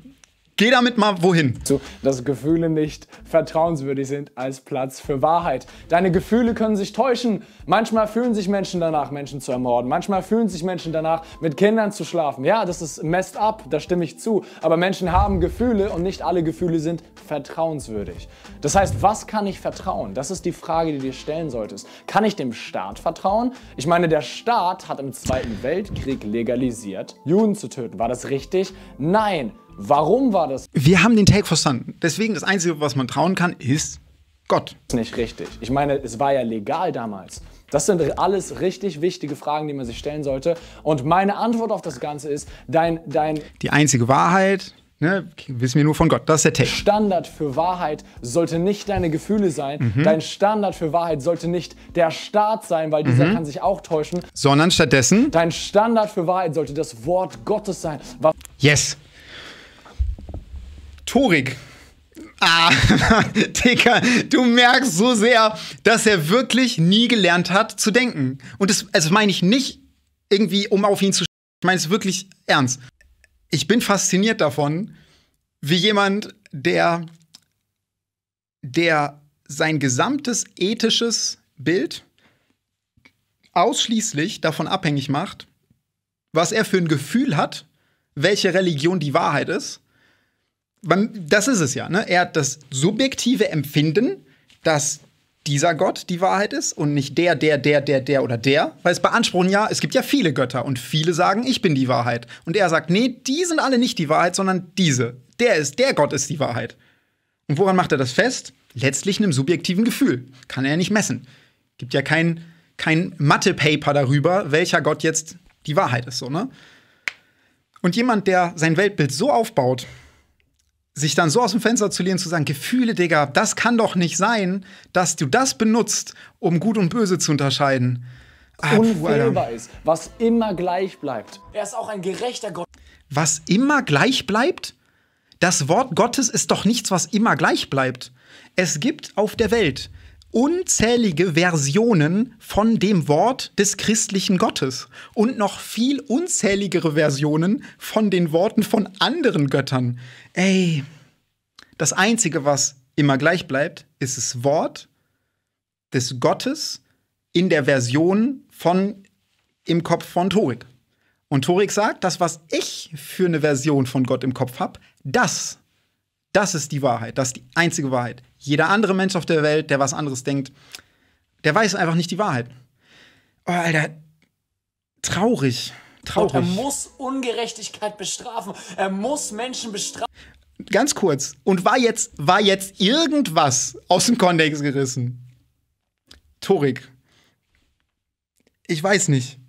Geh damit mal wohin. Dass Gefühle nicht vertrauenswürdig sind als Platz für Wahrheit. Deine Gefühle können sich täuschen. Manchmal fühlen sich Menschen danach, Menschen zu ermorden. Manchmal fühlen sich Menschen danach, mit Kindern zu schlafen. Ja, das ist messed up, da stimme ich zu. Aber Menschen haben Gefühle und nicht alle Gefühle sind vertrauenswürdig. Das heißt, was kann ich vertrauen? Das ist die Frage, die du dir stellen solltest. Kann ich dem Staat vertrauen? Ich meine, der Staat hat im Zweiten Weltkrieg legalisiert, Juden zu töten. War das richtig? Nein. Warum war das? Wir haben den Take verstanden. Deswegen das Einzige, was man trauen kann, ist Gott. Das ist Nicht richtig. Ich meine, es war ja legal damals. Das sind alles richtig wichtige Fragen, die man sich stellen sollte. Und meine Antwort auf das Ganze ist, dein... dein die einzige Wahrheit, ne, wissen wir nur von Gott, das ist der Text. Standard für Wahrheit sollte nicht deine Gefühle sein. Mhm. Dein Standard für Wahrheit sollte nicht der Staat sein, weil dieser mhm. kann sich auch täuschen. Sondern stattdessen... Dein Standard für Wahrheit sollte das Wort Gottes sein. yes. Torik. Ah, Digga, du merkst so sehr, dass er wirklich nie gelernt hat zu denken. Und das also meine ich nicht irgendwie, um auf ihn zu. sch Ich meine es wirklich ernst. Ich bin fasziniert davon, wie jemand, der, der sein gesamtes ethisches Bild ausschließlich davon abhängig macht, was er für ein Gefühl hat, welche Religion die Wahrheit ist das ist es ja. Ne? Er hat das subjektive Empfinden, dass dieser Gott die Wahrheit ist und nicht der, der, der, der, der oder der. Weil es beanspruchen ja, es gibt ja viele Götter und viele sagen, ich bin die Wahrheit. Und er sagt, nee, die sind alle nicht die Wahrheit, sondern diese. Der ist, der Gott ist die Wahrheit. Und woran macht er das fest? Letztlich einem subjektiven Gefühl. Kann er ja nicht messen. Gibt ja kein, kein Mathe-Paper darüber, welcher Gott jetzt die Wahrheit ist, so, ne? Und jemand, der sein Weltbild so aufbaut, sich dann so aus dem Fenster zu lehnen, zu sagen, Gefühle, Digga, das kann doch nicht sein, dass du das benutzt, um gut und böse zu unterscheiden. Ah, Unfehlbar puh, ist, was immer gleich bleibt. Er ist auch ein gerechter Gott. Was immer gleich bleibt? Das Wort Gottes ist doch nichts, was immer gleich bleibt. Es gibt auf der Welt unzählige Versionen von dem Wort des christlichen Gottes und noch viel unzähligere Versionen von den Worten von anderen Göttern ey, das Einzige, was immer gleich bleibt, ist das Wort des Gottes in der Version von im Kopf von Torik. Und Torik sagt, das, was ich für eine Version von Gott im Kopf habe, das, das ist die Wahrheit, das ist die einzige Wahrheit. Jeder andere Mensch auf der Welt, der was anderes denkt, der weiß einfach nicht die Wahrheit. Oh, Alter, traurig. Traurig. Und er muss Ungerechtigkeit bestrafen. Er muss Menschen bestrafen. Ganz kurz. Und war jetzt, war jetzt irgendwas aus dem Kontext gerissen? Torik. Ich weiß nicht.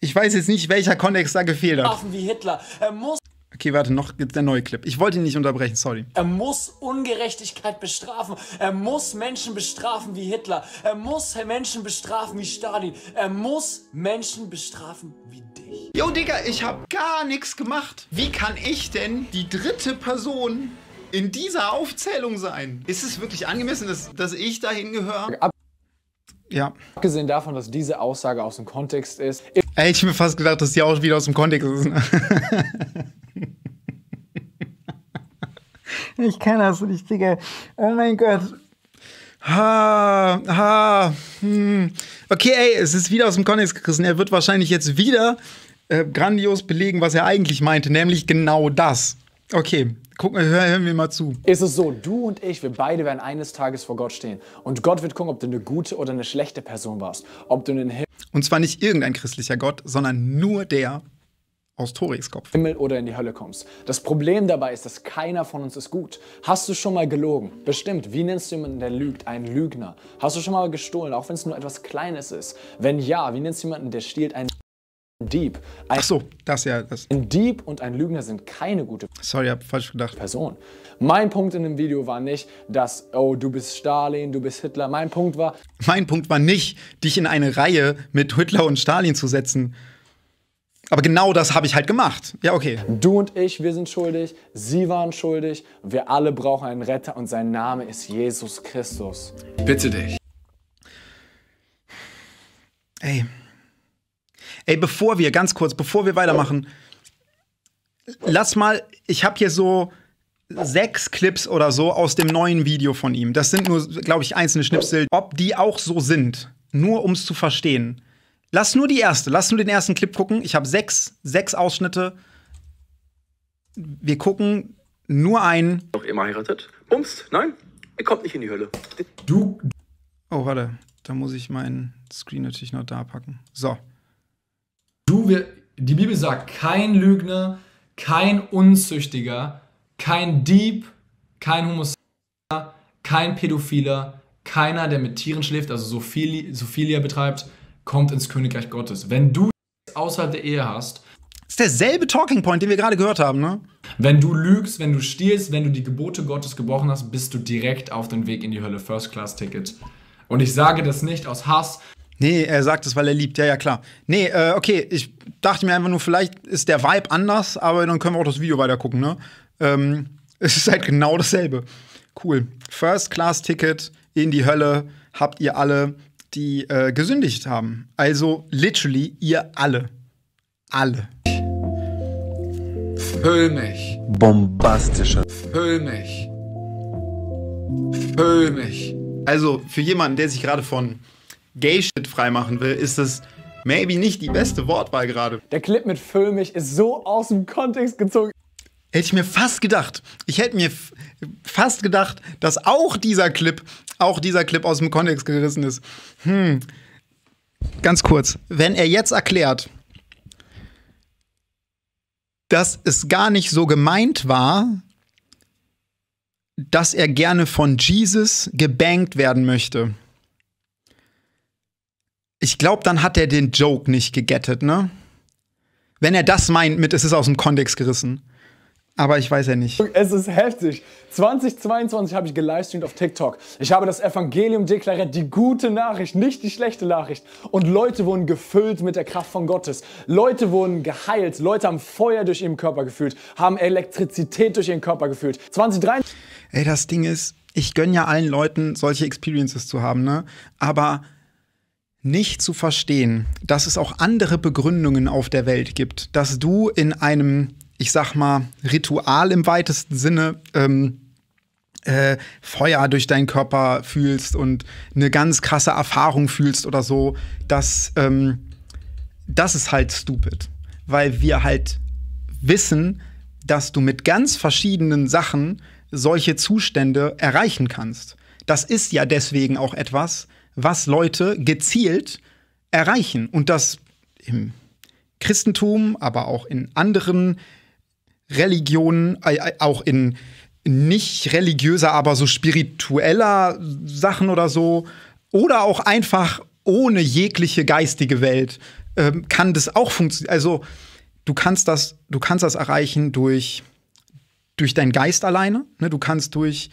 Ich weiß jetzt nicht, welcher Kontext da gefehlt hat. Wie Hitler. Er muss Okay, warte, noch der neue Clip. Ich wollte ihn nicht unterbrechen, sorry. Er muss Ungerechtigkeit bestrafen. Er muss Menschen bestrafen wie Hitler. Er muss Menschen bestrafen wie Stalin. Er muss Menschen bestrafen wie dich. Yo, Digga, ich hab gar nichts gemacht. Wie kann ich denn die dritte Person in dieser Aufzählung sein? Ist es wirklich angemessen, dass, dass ich dahin gehöre? Ja. Abgesehen davon, dass diese Aussage aus dem Kontext ist. Ey, ich hab mir fast gedacht, dass die auch wieder aus dem Kontext ist. Ne? Ich kenne das nicht, Digga. Oh mein Gott. Ha, ha. Hm. Okay, ey, es ist wieder aus dem Kontext gerissen. Er wird wahrscheinlich jetzt wieder äh, grandios belegen, was er eigentlich meinte, nämlich genau das. Okay, gucken, hören wir mal zu. Ist es so, du und ich, wir beide werden eines Tages vor Gott stehen. Und Gott wird gucken, ob du eine gute oder eine schlechte Person warst. Ob du einen Him Und zwar nicht irgendein christlicher Gott, sondern nur der, aus Toris Kopf. Himmel oder in die Hölle kommst. Das Problem dabei ist, dass keiner von uns ist gut. Hast du schon mal gelogen? Bestimmt. Wie nennst du jemanden, der lügt? Ein Lügner. Hast du schon mal gestohlen, auch wenn es nur etwas Kleines ist? Wenn ja, wie nennst du jemanden, der stiehlt? Ein Dieb. Ein Ach so, das ja. Das. Ein Dieb und ein Lügner sind keine gute Sorry, hab falsch gedacht. Person. Mein Punkt in dem Video war nicht, dass, oh, du bist Stalin, du bist Hitler. Mein Punkt war. Mein Punkt war nicht, dich in eine Reihe mit Hitler und Stalin zu setzen. Aber genau das habe ich halt gemacht. Ja, okay. Du und ich, wir sind schuldig, sie waren schuldig, wir alle brauchen einen Retter und sein Name ist Jesus Christus. Bitte dich. Ey. Ey, bevor wir, ganz kurz, bevor wir weitermachen, lass mal, ich habe hier so sechs Clips oder so aus dem neuen Video von ihm. Das sind nur, glaube ich, einzelne Schnipsel. Ob die auch so sind, nur um es zu verstehen. Lass nur die erste, lass nur den ersten Clip gucken. Ich habe sechs, sechs Ausschnitte. Wir gucken nur einen. Noch immer heiratet? Bumst? Nein? Ihr kommt nicht in die Hölle. Du. Oh, warte. Da muss ich meinen Screen natürlich noch da packen. So. Du, wir, die Bibel sagt, kein Lügner, kein Unzüchtiger, kein Dieb, kein Homosexueller, kein Pädophiler, keiner, der mit Tieren schläft, also Sophilia betreibt, kommt ins Königreich Gottes. Wenn du außerhalb der Ehe hast. Das ist derselbe Talking Point, den wir gerade gehört haben, ne? Wenn du lügst, wenn du stiehlst, wenn du die Gebote Gottes gebrochen hast, bist du direkt auf dem Weg in die Hölle. First Class Ticket. Und ich sage das nicht aus Hass. Nee, er sagt es, weil er liebt. Ja, ja, klar. Nee, äh, okay, ich dachte mir einfach nur, vielleicht ist der Vibe anders, aber dann können wir auch das Video weiter gucken, ne? Ähm, es ist halt genau dasselbe. Cool. First Class Ticket in die Hölle habt ihr alle die äh, gesündigt haben. Also literally ihr alle. Alle. Füll mich. Bombastischer. Füll mich. Füll mich. Also für jemanden, der sich gerade von Gay-Shit freimachen will, ist das maybe nicht die beste Wortwahl gerade. Der Clip mit Füll mich ist so aus dem Kontext gezogen hätte ich mir fast gedacht, ich hätte mir fast gedacht, dass auch dieser Clip, auch dieser Clip aus dem Kontext gerissen ist. Hm. Ganz kurz, wenn er jetzt erklärt, dass es gar nicht so gemeint war, dass er gerne von Jesus gebankt werden möchte. Ich glaube, dann hat er den Joke nicht gegettet, ne? Wenn er das meint mit, es ist aus dem Kontext gerissen. Aber ich weiß ja nicht. Es ist heftig. 2022 habe ich gelivestreamt auf TikTok. Ich habe das Evangelium deklariert, die gute Nachricht, nicht die schlechte Nachricht. Und Leute wurden gefüllt mit der Kraft von Gottes. Leute wurden geheilt. Leute haben Feuer durch ihren Körper gefühlt, haben Elektrizität durch ihren Körper gefühlt. 2023. Ey, das Ding ist, ich gönne ja allen Leuten, solche Experiences zu haben, ne? Aber nicht zu verstehen, dass es auch andere Begründungen auf der Welt gibt, dass du in einem ich sag mal, Ritual im weitesten Sinne. Ähm, äh, Feuer durch deinen Körper fühlst und eine ganz krasse Erfahrung fühlst oder so, das, ähm, das ist halt stupid. Weil wir halt wissen, dass du mit ganz verschiedenen Sachen solche Zustände erreichen kannst. Das ist ja deswegen auch etwas, was Leute gezielt erreichen. Und das im Christentum, aber auch in anderen äh, Religionen, äh, auch in nicht religiöser, aber so spiritueller Sachen oder so, oder auch einfach ohne jegliche geistige Welt, äh, kann das auch funktionieren. Also du kannst das, du kannst das erreichen durch, durch deinen Geist alleine. Ne? Du kannst durch,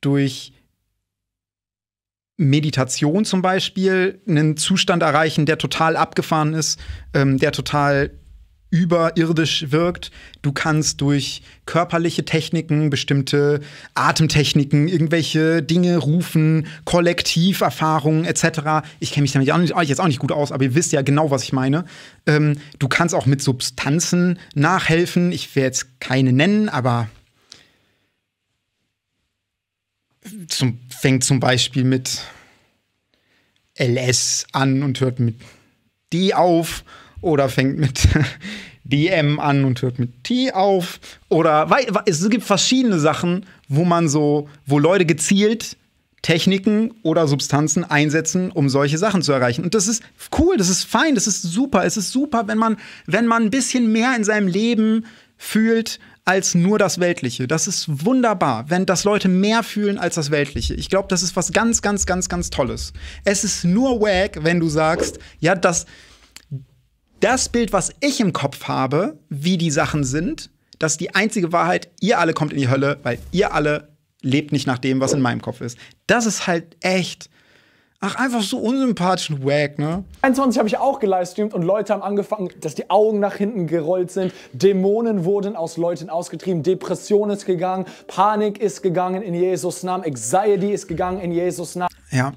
durch Meditation zum Beispiel einen Zustand erreichen, der total abgefahren ist, ähm, der total überirdisch wirkt. Du kannst durch körperliche Techniken, bestimmte Atemtechniken, irgendwelche Dinge rufen, Kollektiverfahrungen etc. Ich kenne mich damit auch nicht, jetzt auch nicht gut aus, aber ihr wisst ja genau, was ich meine. Ähm, du kannst auch mit Substanzen nachhelfen. Ich werde jetzt keine nennen, aber zum, fängt zum Beispiel mit LS an und hört mit D auf oder fängt mit DM an und hört mit T auf oder es gibt verschiedene Sachen, wo man so, wo Leute gezielt Techniken oder Substanzen einsetzen, um solche Sachen zu erreichen. Und das ist cool, das ist fein, das ist super. Es ist super, wenn man, wenn man ein bisschen mehr in seinem Leben fühlt als nur das Weltliche. Das ist wunderbar, wenn das Leute mehr fühlen als das Weltliche. Ich glaube, das ist was ganz, ganz, ganz, ganz Tolles. Es ist nur wack, wenn du sagst, ja, das das Bild, was ich im Kopf habe, wie die Sachen sind, das ist die einzige Wahrheit, ihr alle kommt in die Hölle, weil ihr alle lebt nicht nach dem, was in meinem Kopf ist. Das ist halt echt. Ach, einfach so unsympathischen Wack, ne? 21 habe ich auch gelivestreamt und Leute haben angefangen, dass die Augen nach hinten gerollt sind. Dämonen wurden aus Leuten ausgetrieben. Depression ist gegangen. Panik ist gegangen in Jesus' Namen. Anxiety ist gegangen in Jesus' Namen. Ja,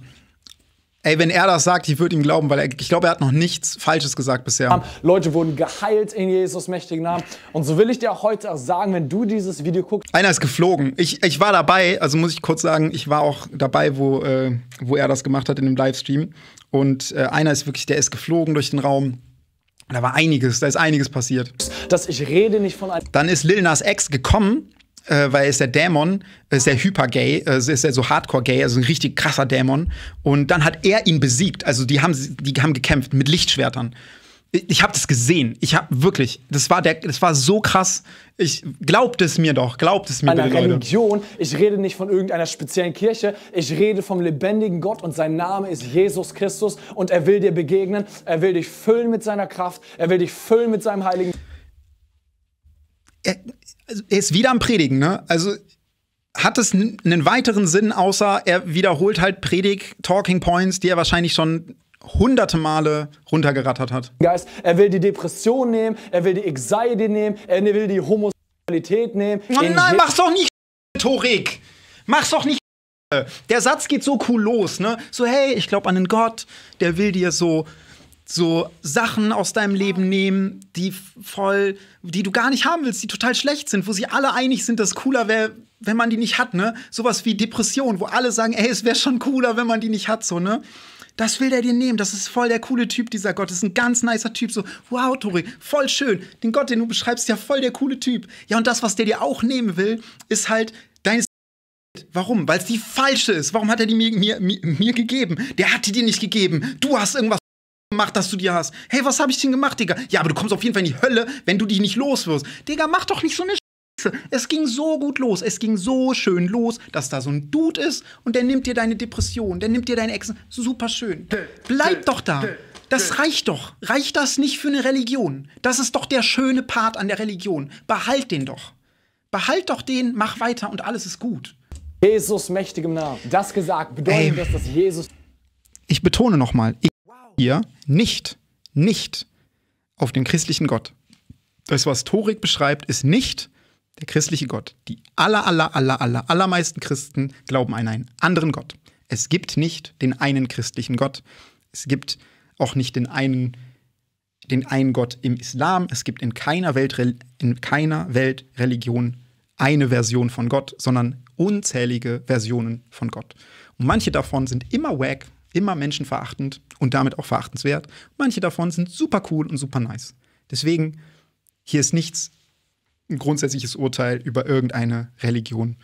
Ey, wenn er das sagt, ich würde ihm glauben, weil er, ich glaube, er hat noch nichts Falsches gesagt bisher. Leute wurden geheilt in Jesus mächtigen Namen. Und so will ich dir auch heute auch sagen, wenn du dieses Video guckst. Einer ist geflogen. Ich, ich war dabei, also muss ich kurz sagen, ich war auch dabei, wo, äh, wo er das gemacht hat in dem Livestream. Und äh, einer ist wirklich, der ist geflogen durch den Raum. Da war einiges, da ist einiges passiert. Dass ich rede nicht von einem. Dann ist Lil Nas X gekommen äh, weil er ist der Dämon, äh, ist der Hypergay, äh, ist er so hardcore-gay, also ein richtig krasser Dämon. Und dann hat er ihn besiegt. Also die haben, die haben gekämpft mit Lichtschwertern. Ich, ich habe das gesehen. Ich habe wirklich, das war der, das war so krass. Ich glaubt es mir doch, glaubt es mir Einer Religion. Leute. Ich rede nicht von irgendeiner speziellen Kirche. Ich rede vom lebendigen Gott und sein Name ist Jesus Christus und er will dir begegnen. Er will dich füllen mit seiner Kraft. Er will dich füllen mit seinem Heiligen. Er, also, er ist wieder am Predigen, ne? Also hat es einen weiteren Sinn, außer er wiederholt halt Predigt, Talking Points, die er wahrscheinlich schon hunderte Male runtergerattert hat. Geist, er will die Depression nehmen, er will die Anxiety nehmen, er will die Homosexualität nehmen. Oh nein, mach's doch nicht Rhetorik. Mach's doch nicht Der Satz geht so cool los, ne? So, hey, ich glaube an den Gott, der will dir so so Sachen aus deinem Leben nehmen, die voll, die du gar nicht haben willst, die total schlecht sind, wo sie alle einig sind, dass cooler wäre, wenn man die nicht hat, ne? Sowas wie Depression, wo alle sagen, ey, es wäre schon cooler, wenn man die nicht hat, so, ne? Das will der dir nehmen. Das ist voll der coole Typ, dieser Gott. Das ist ein ganz nicer Typ. So, wow, Tori, voll schön. Den Gott, den du beschreibst, ja voll der coole Typ. Ja, und das, was der dir auch nehmen will, ist halt deine Warum? Weil es die falsche ist. Warum hat er die mir, mir, mir gegeben? Der hat die dir nicht gegeben. Du hast irgendwas gemacht, dass du dir hast. Hey, was habe ich denn gemacht, Digga? Ja, aber du kommst auf jeden Fall in die Hölle, wenn du dich nicht los wirst. Digga, mach doch nicht so eine Scheiße. Es ging so gut los, es ging so schön los, dass da so ein Dude ist und der nimmt dir deine Depression, der nimmt dir deine Exen. Super schön. Bleib doch da. Das reicht doch. Reicht das nicht für eine Religion? Das ist doch der schöne Part an der Religion. Behalt den doch. Behalt doch den, mach weiter und alles ist gut. Jesus mächtigem Namen. Das gesagt bedeutet, Ey. dass das Jesus. Ich betone nochmal ihr nicht, nicht auf den christlichen Gott. Das, was Torik beschreibt, ist nicht der christliche Gott. Die aller, aller, aller, aller, allermeisten Christen glauben an einen anderen Gott. Es gibt nicht den einen christlichen Gott. Es gibt auch nicht den einen, den einen Gott im Islam. Es gibt in keiner, Welt, in keiner Weltreligion eine Version von Gott, sondern unzählige Versionen von Gott. Und manche davon sind immer wack, immer menschenverachtend und damit auch verachtenswert. Manche davon sind super cool und super nice. Deswegen, hier ist nichts ein grundsätzliches Urteil über irgendeine Religion.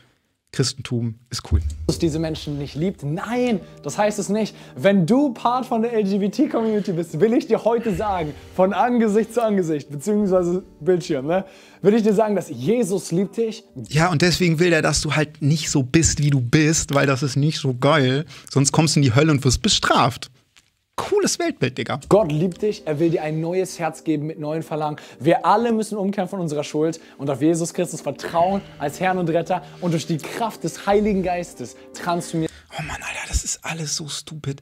Christentum ist cool. Dass diese Menschen nicht liebt? Nein, das heißt es nicht. Wenn du Part von der LGBT-Community bist, will ich dir heute sagen, von Angesicht zu Angesicht, beziehungsweise Bildschirm, ne, will ich dir sagen, dass Jesus liebt dich. Ja, und deswegen will er, dass du halt nicht so bist, wie du bist, weil das ist nicht so geil. Sonst kommst du in die Hölle und wirst bestraft. Cooles Weltbild, Digga. Gott liebt dich, er will dir ein neues Herz geben mit neuen Verlangen. Wir alle müssen umkehren von unserer Schuld und auf Jesus Christus vertrauen als Herrn und Retter und durch die Kraft des Heiligen Geistes transformieren. Oh Mann, Alter, das ist alles so stupid.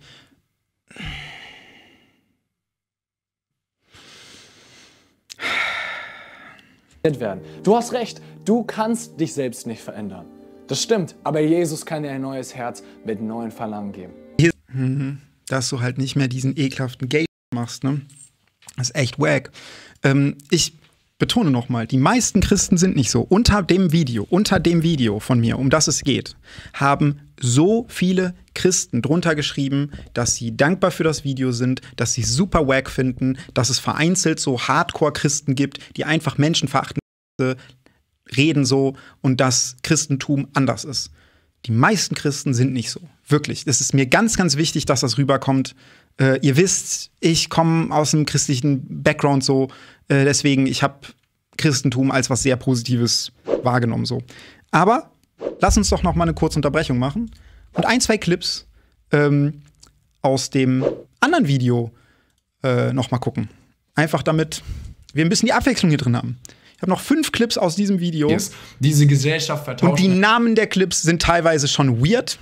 werden. Du hast recht, du kannst dich selbst nicht verändern. Das stimmt, aber Jesus kann dir ein neues Herz mit neuen Verlangen geben. Mhm dass du halt nicht mehr diesen ekelhaften Gate machst. Ne? Das ist echt wack. Ähm, ich betone nochmal, die meisten Christen sind nicht so. Unter dem Video, unter dem Video von mir, um das es geht, haben so viele Christen drunter geschrieben, dass sie dankbar für das Video sind, dass sie super wack finden, dass es vereinzelt so Hardcore-Christen gibt, die einfach Menschen verachten, reden so und dass Christentum anders ist. Die meisten Christen sind nicht so. Wirklich. Es ist mir ganz, ganz wichtig, dass das rüberkommt. Äh, ihr wisst, ich komme aus einem christlichen Background so. Äh, deswegen, ich habe Christentum als was sehr Positives wahrgenommen so. Aber lass uns doch noch mal eine kurze Unterbrechung machen und ein, zwei Clips ähm, aus dem anderen Video äh, noch mal gucken. Einfach damit wir ein bisschen die Abwechslung hier drin haben. Ich habe noch fünf Clips aus diesem Video. Yes. Diese Gesellschaft vertauscht. Und die Namen der Clips sind teilweise schon weird.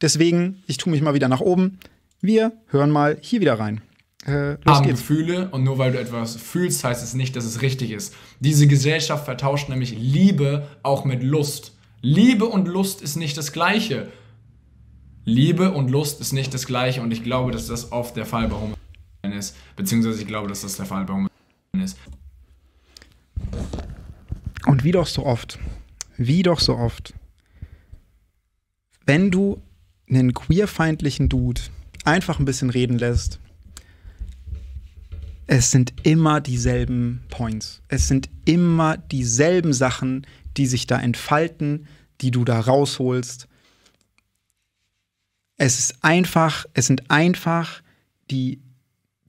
Deswegen, ich tue mich mal wieder nach oben. Wir hören mal hier wieder rein. Äh, haben Gefühle und nur weil du etwas fühlst, heißt es nicht, dass es richtig ist. Diese Gesellschaft vertauscht nämlich Liebe auch mit Lust. Liebe und Lust ist nicht das Gleiche. Liebe und Lust ist nicht das Gleiche und ich glaube, dass das oft der Fall bei Homosexuellen ist, beziehungsweise ich glaube, dass das der Fall bei Homosexuellen ist. Und wie doch so oft, wie doch so oft, wenn du einen queerfeindlichen Dude einfach ein bisschen reden lässt, es sind immer dieselben Points. Es sind immer dieselben Sachen, die sich da entfalten, die du da rausholst. Es ist einfach, es sind einfach die,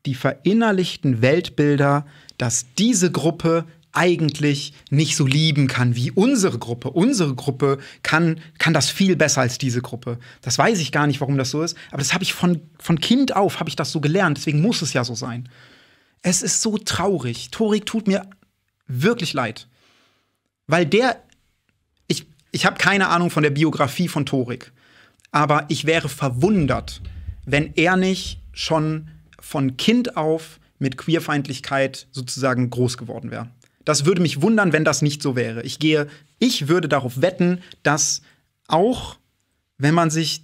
die verinnerlichten Weltbilder, dass diese Gruppe eigentlich nicht so lieben kann wie unsere Gruppe. Unsere Gruppe kann, kann das viel besser als diese Gruppe. Das weiß ich gar nicht, warum das so ist, aber das habe ich von, von Kind auf, habe ich das so gelernt, deswegen muss es ja so sein. Es ist so traurig. Torik tut mir wirklich leid. Weil der, ich, ich habe keine Ahnung von der Biografie von Torik, aber ich wäre verwundert, wenn er nicht schon von Kind auf mit Queerfeindlichkeit sozusagen groß geworden wäre. Das würde mich wundern, wenn das nicht so wäre. Ich gehe, ich würde darauf wetten, dass auch wenn man sich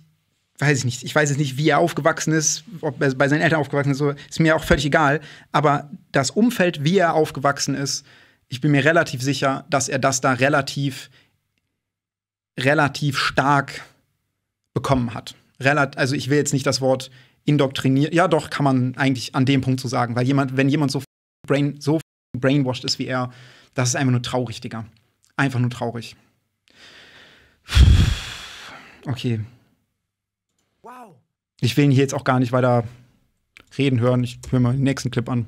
weiß ich nicht, ich weiß jetzt nicht, wie er aufgewachsen ist, ob er bei seinen Eltern aufgewachsen ist, ist mir auch völlig egal. Aber das Umfeld, wie er aufgewachsen ist, ich bin mir relativ sicher, dass er das da relativ, relativ stark bekommen hat. Relat also ich will jetzt nicht das Wort indoktriniert, ja doch, kann man eigentlich an dem Punkt so sagen, weil jemand, wenn jemand so brain, so brainwashed ist wie er, das ist einfach nur traurig, Digga. Einfach nur traurig. Okay. Wow. Ich will ihn hier jetzt auch gar nicht weiter reden hören. Ich höre mal den nächsten Clip an.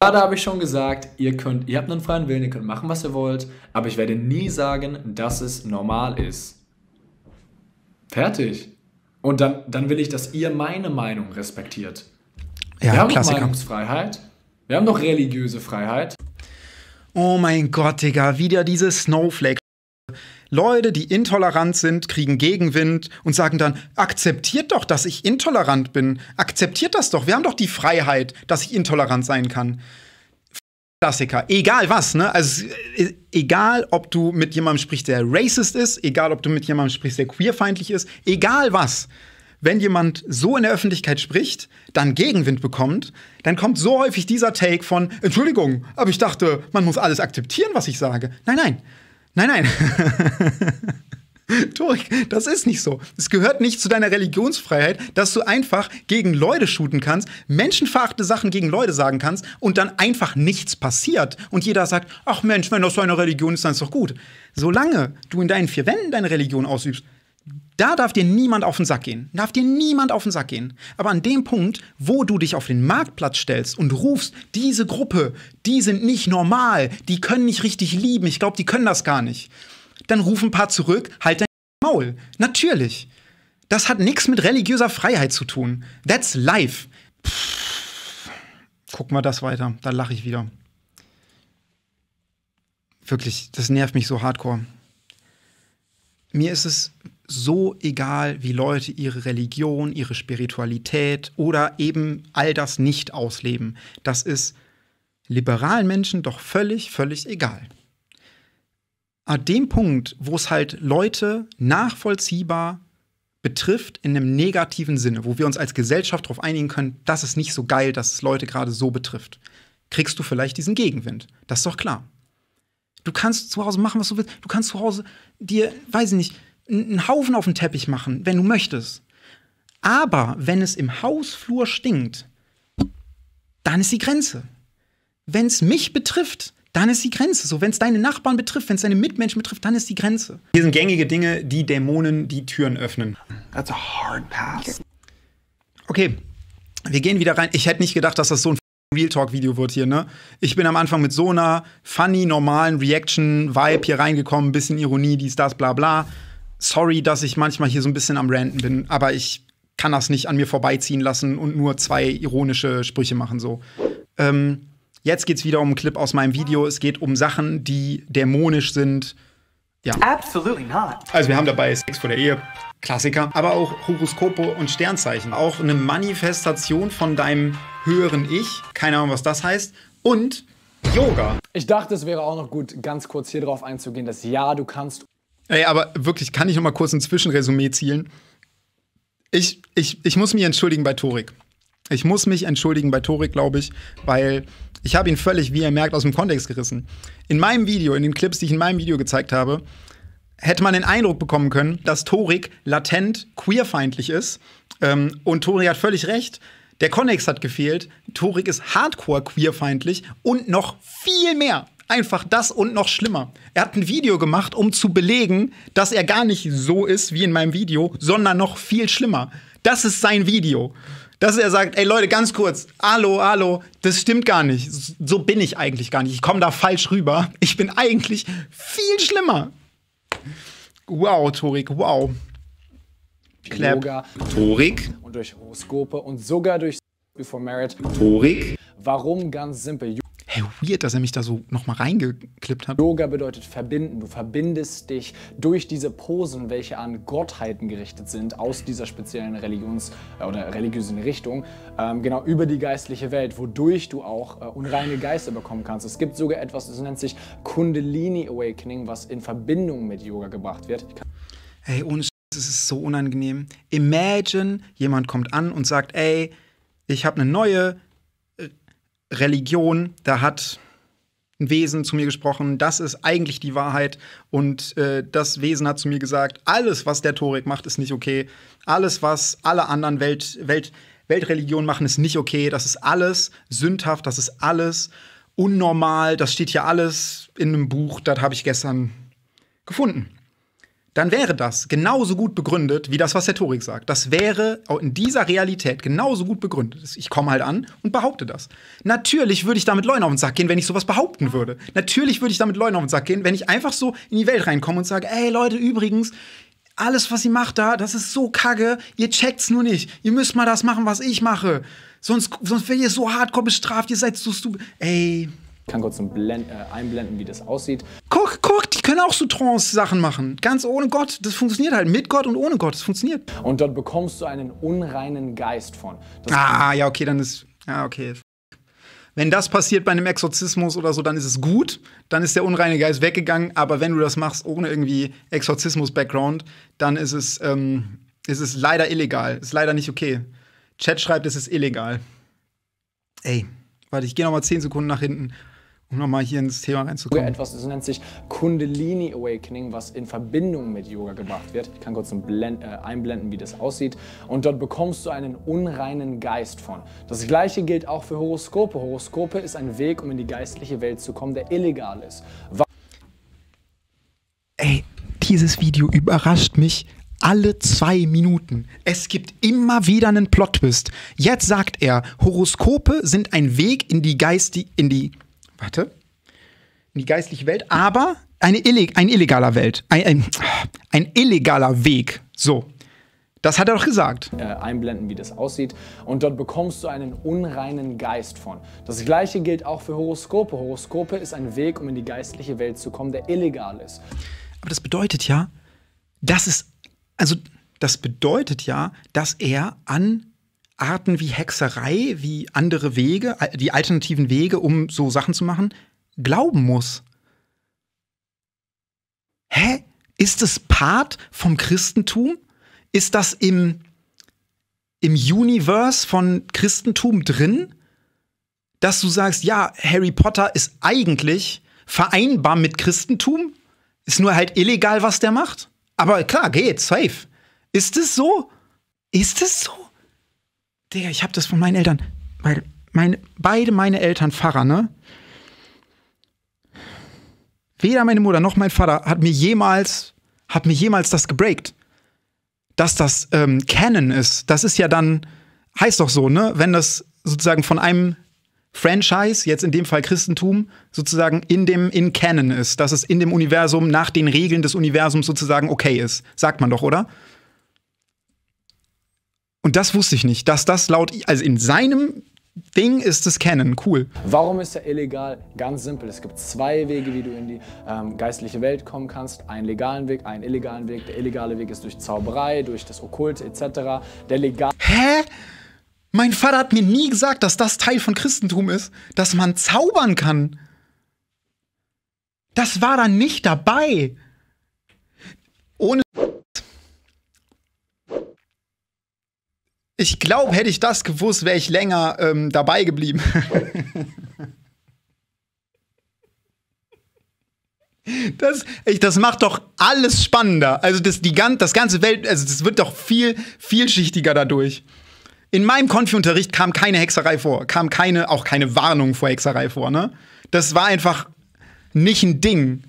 Gerade habe ich schon gesagt, ihr könnt, ihr habt einen freien Willen, ihr könnt machen, was ihr wollt, aber ich werde nie sagen, dass es normal ist. Fertig. Und dann, dann will ich, dass ihr meine Meinung respektiert. Ja, wir haben Klassiker. Meinungsfreiheit. Wir haben doch religiöse Freiheit. Oh mein Gott, Digga, wieder diese Snowflake. Leute, die intolerant sind, kriegen Gegenwind und sagen dann, akzeptiert doch, dass ich intolerant bin. Akzeptiert das doch. Wir haben doch die Freiheit, dass ich intolerant sein kann. Klassiker. Egal was, ne? Also, äh, egal, ob du mit jemandem sprichst, der racist ist, egal, ob du mit jemandem sprichst, der queerfeindlich ist, egal was wenn jemand so in der Öffentlichkeit spricht, dann Gegenwind bekommt, dann kommt so häufig dieser Take von, Entschuldigung, aber ich dachte, man muss alles akzeptieren, was ich sage. Nein, nein, nein, nein. Torik, das ist nicht so. Es gehört nicht zu deiner Religionsfreiheit, dass du einfach gegen Leute shooten kannst, menschenverachtende Sachen gegen Leute sagen kannst und dann einfach nichts passiert und jeder sagt, ach Mensch, wenn das so eine Religion ist, dann ist doch gut. Solange du in deinen vier Wänden deine Religion ausübst, da darf dir niemand auf den Sack gehen. Darf dir niemand auf den Sack gehen. Aber an dem Punkt, wo du dich auf den Marktplatz stellst und rufst, diese Gruppe, die sind nicht normal, die können nicht richtig lieben, ich glaube, die können das gar nicht. Dann ruf ein paar zurück, halt dein Maul. Natürlich. Das hat nichts mit religiöser Freiheit zu tun. That's life. Guck mal das weiter, da lache ich wieder. Wirklich, das nervt mich so hardcore. Mir ist es so egal, wie Leute ihre Religion, ihre Spiritualität oder eben all das nicht ausleben. Das ist liberalen Menschen doch völlig, völlig egal. An dem Punkt, wo es halt Leute nachvollziehbar betrifft in einem negativen Sinne, wo wir uns als Gesellschaft darauf einigen können, das ist nicht so geil, dass es Leute gerade so betrifft, kriegst du vielleicht diesen Gegenwind. Das ist doch klar. Du kannst zu Hause machen, was du willst. Du kannst zu Hause dir, weiß ich nicht, einen Haufen auf den Teppich machen, wenn du möchtest. Aber wenn es im Hausflur stinkt, dann ist die Grenze. Wenn es mich betrifft, dann ist die Grenze. So, wenn es deine Nachbarn betrifft, wenn es deine Mitmenschen betrifft, dann ist die Grenze. Hier sind gängige Dinge, die Dämonen die Türen öffnen. That's a hard pass. Okay, wir gehen wieder rein. Ich hätte nicht gedacht, dass das so ein Real Talk-Video wird hier, ne? Ich bin am Anfang mit so einer funny, normalen Reaction-Vibe hier reingekommen, bisschen Ironie, dies, das, bla bla sorry, dass ich manchmal hier so ein bisschen am Ranten bin, aber ich kann das nicht an mir vorbeiziehen lassen und nur zwei ironische Sprüche machen so. Ähm, jetzt geht's wieder um einen Clip aus meinem Video. Es geht um Sachen, die dämonisch sind. Ja. Absolutely not. Also wir haben dabei Sex vor der Ehe, Klassiker, aber auch Horoskope und Sternzeichen. Auch eine Manifestation von deinem höheren Ich. Keine Ahnung, was das heißt. Und Yoga. Ich dachte, es wäre auch noch gut, ganz kurz hier drauf einzugehen, dass ja, du kannst Ey, aber wirklich, kann ich noch mal kurz ein Zwischenresümee zielen? Ich, ich, ich muss mich entschuldigen bei Torik. Ich muss mich entschuldigen bei Torik, glaube ich, weil ich habe ihn völlig, wie ihr merkt, aus dem Kontext gerissen. In meinem Video, in den Clips, die ich in meinem Video gezeigt habe, hätte man den Eindruck bekommen können, dass Torik latent queerfeindlich ist. Ähm, und Torik hat völlig recht. Der Kontext hat gefehlt. Torik ist hardcore queerfeindlich und noch viel mehr. Einfach das und noch schlimmer. Er hat ein Video gemacht, um zu belegen, dass er gar nicht so ist wie in meinem Video, sondern noch viel schlimmer. Das ist sein Video. Dass er sagt, ey Leute, ganz kurz, hallo, hallo, das stimmt gar nicht. So bin ich eigentlich gar nicht. Ich komme da falsch rüber. Ich bin eigentlich viel schlimmer. Wow, Torik, wow. Clap. Yoga. Torik. Und durch Horoskope und sogar durch Before Merit. Torik. Warum? Ganz simpel hey, weird, dass er mich da so nochmal reingeklippt hat. Yoga bedeutet verbinden. Du verbindest dich durch diese Posen, welche an Gottheiten gerichtet sind, aus dieser speziellen Religions- äh, oder religiösen Richtung, ähm, genau über die geistliche Welt, wodurch du auch äh, unreine Geister bekommen kannst. Es gibt sogar etwas, das nennt sich Kundalini Awakening, was in Verbindung mit Yoga gebracht wird. Hey, ohne Sch es ist so unangenehm. Imagine, jemand kommt an und sagt, ey, ich habe eine neue Religion, da hat ein Wesen zu mir gesprochen, das ist eigentlich die Wahrheit und äh, das Wesen hat zu mir gesagt, alles, was der Torik macht, ist nicht okay, alles, was alle anderen Welt, Welt, Weltreligionen machen, ist nicht okay, das ist alles sündhaft, das ist alles unnormal, das steht hier alles in einem Buch, das habe ich gestern gefunden dann wäre das genauso gut begründet wie das, was der Torik sagt. Das wäre in dieser Realität genauso gut begründet. Ich komme halt an und behaupte das. Natürlich würde ich damit Leuten auf den Sack gehen, wenn ich sowas behaupten würde. Natürlich würde ich damit Leuten auf den Sack gehen, wenn ich einfach so in die Welt reinkomme und sage, ey Leute, übrigens, alles, was ihr macht da, das ist so kacke, ihr checkt's nur nicht. Ihr müsst mal das machen, was ich mache. Sonst, sonst werdet ihr so hardcore bestraft, ihr seid so stupid. Ey, ich kann kurz ein Blend, äh, einblenden, wie das aussieht. Guck, guck, die können auch so Trance-Sachen machen. Ganz ohne Gott. Das funktioniert halt. Mit Gott und ohne Gott. Das funktioniert. Und dort bekommst du einen unreinen Geist von. Das ah, ja, okay, dann ist. Ja, okay. Wenn das passiert bei einem Exorzismus oder so, dann ist es gut, dann ist der unreine Geist weggegangen. Aber wenn du das machst ohne irgendwie Exorzismus-Background, dann ist es, ähm, ist es leider illegal. Ist leider nicht okay. Chat schreibt, es ist illegal. Ey, warte, ich gehe noch mal 10 Sekunden nach hinten um nochmal hier ins Thema reinzukommen. Etwas, das nennt sich Kundalini Awakening, was in Verbindung mit Yoga gebracht wird. Ich kann kurz ein Blend, äh, einblenden, wie das aussieht. Und dort bekommst du einen unreinen Geist von. Das gleiche gilt auch für Horoskope. Horoskope ist ein Weg, um in die geistliche Welt zu kommen, der illegal ist. Was Ey, dieses Video überrascht mich alle zwei Minuten. Es gibt immer wieder einen Plot-Twist. Jetzt sagt er, Horoskope sind ein Weg in die Geist, in die warte, in die geistliche Welt, aber eine illeg ein illegaler Welt, ein, ein, ein illegaler Weg, so. Das hat er doch gesagt. Äh, einblenden, wie das aussieht. Und dort bekommst du einen unreinen Geist von. Das gleiche gilt auch für Horoskope. Horoskope ist ein Weg, um in die geistliche Welt zu kommen, der illegal ist. Aber das bedeutet ja, dass es, also das bedeutet ja, dass er an Arten wie Hexerei, wie andere Wege, die alternativen Wege, um so Sachen zu machen, glauben muss. Hä? Ist es Part vom Christentum? Ist das im, im Universe von Christentum drin? Dass du sagst, ja, Harry Potter ist eigentlich vereinbar mit Christentum, ist nur halt illegal, was der macht. Aber klar, geht, safe. Ist es so? Ist es so? Digga, ich habe das von meinen Eltern, weil meine, beide meine Eltern Pfarrer, ne? Weder meine Mutter noch mein Vater hat mir jemals, hat mir jemals das gebreakt. Dass das ähm, Canon ist, das ist ja dann, heißt doch so, ne? Wenn das sozusagen von einem Franchise, jetzt in dem Fall Christentum, sozusagen in dem, in Canon ist, dass es in dem Universum nach den Regeln des Universums sozusagen okay ist. Sagt man doch, oder? Und das wusste ich nicht, dass das laut, also in seinem Ding ist es Canon, cool. Warum ist er illegal? Ganz simpel, es gibt zwei Wege, wie du in die ähm, geistliche Welt kommen kannst. Einen legalen Weg, einen illegalen Weg. Der illegale Weg ist durch Zauberei, durch das Okkulte etc. Der legal... Hä? Mein Vater hat mir nie gesagt, dass das Teil von Christentum ist, dass man zaubern kann. Das war dann nicht dabei. Ich glaube, hätte ich das gewusst, wäre ich länger ähm, dabei geblieben. Das, ich, das macht doch alles spannender. Also das, die, das ganze Welt, also das wird doch viel vielschichtiger dadurch. In meinem Konfi-Unterricht kam keine Hexerei vor, kam keine, auch keine Warnung vor Hexerei vor. Ne? Das war einfach nicht ein Ding.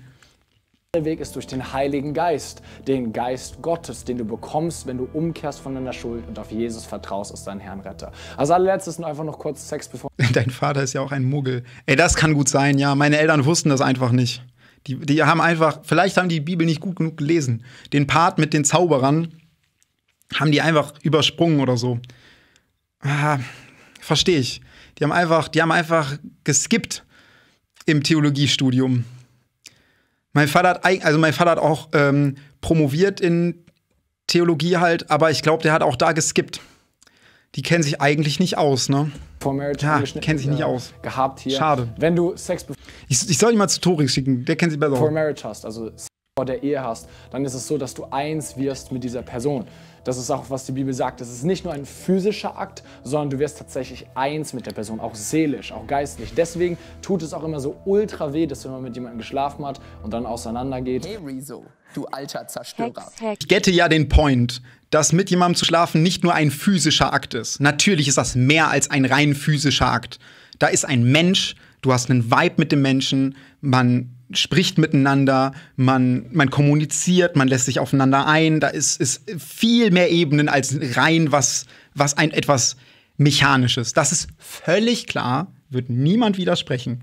Weg ist durch den Heiligen Geist, den Geist Gottes, den du bekommst, wenn du umkehrst von deiner Schuld und auf Jesus vertraust als deinen Herrn Retter. Also allerletztes nur einfach noch kurz Sex bevor. Dein Vater ist ja auch ein Muggel. Ey, das kann gut sein, ja. Meine Eltern wussten das einfach nicht. Die, die haben einfach, vielleicht haben die Bibel nicht gut genug gelesen. Den Part mit den Zauberern haben die einfach übersprungen oder so. Ah, verstehe ich. Die haben einfach, die haben einfach geskippt im Theologiestudium. Mein Vater hat, also mein Vater hat auch ähm, promoviert in Theologie halt, aber ich glaube, der hat auch da geskippt. Die kennen sich eigentlich nicht aus, ne? Vormarriage ja, kennen sich nicht äh, aus. Gehabt hier. Schade. Wenn du Sex ich, ich soll ihn mal zu Torix schicken, der kennt sich besser. Vor Marriage hast, also vor der Ehe hast, dann ist es so, dass du eins wirst mit dieser Person. Das ist auch, was die Bibel sagt. Es ist nicht nur ein physischer Akt, sondern du wirst tatsächlich eins mit der Person, auch seelisch, auch geistlich. Deswegen tut es auch immer so ultra weh, dass wenn man mit jemandem geschlafen hat und dann auseinandergeht. Hey Rezo, du alter Zerstörer. Hex, Hex. Ich gette ja den Point, dass mit jemandem zu schlafen nicht nur ein physischer Akt ist. Natürlich ist das mehr als ein rein physischer Akt. Da ist ein Mensch, du hast einen Vibe mit dem Menschen, man spricht miteinander, man, man kommuniziert, man lässt sich aufeinander ein. Da ist, ist viel mehr Ebenen als rein was, was ein etwas Mechanisches. Das ist völlig klar, wird niemand widersprechen.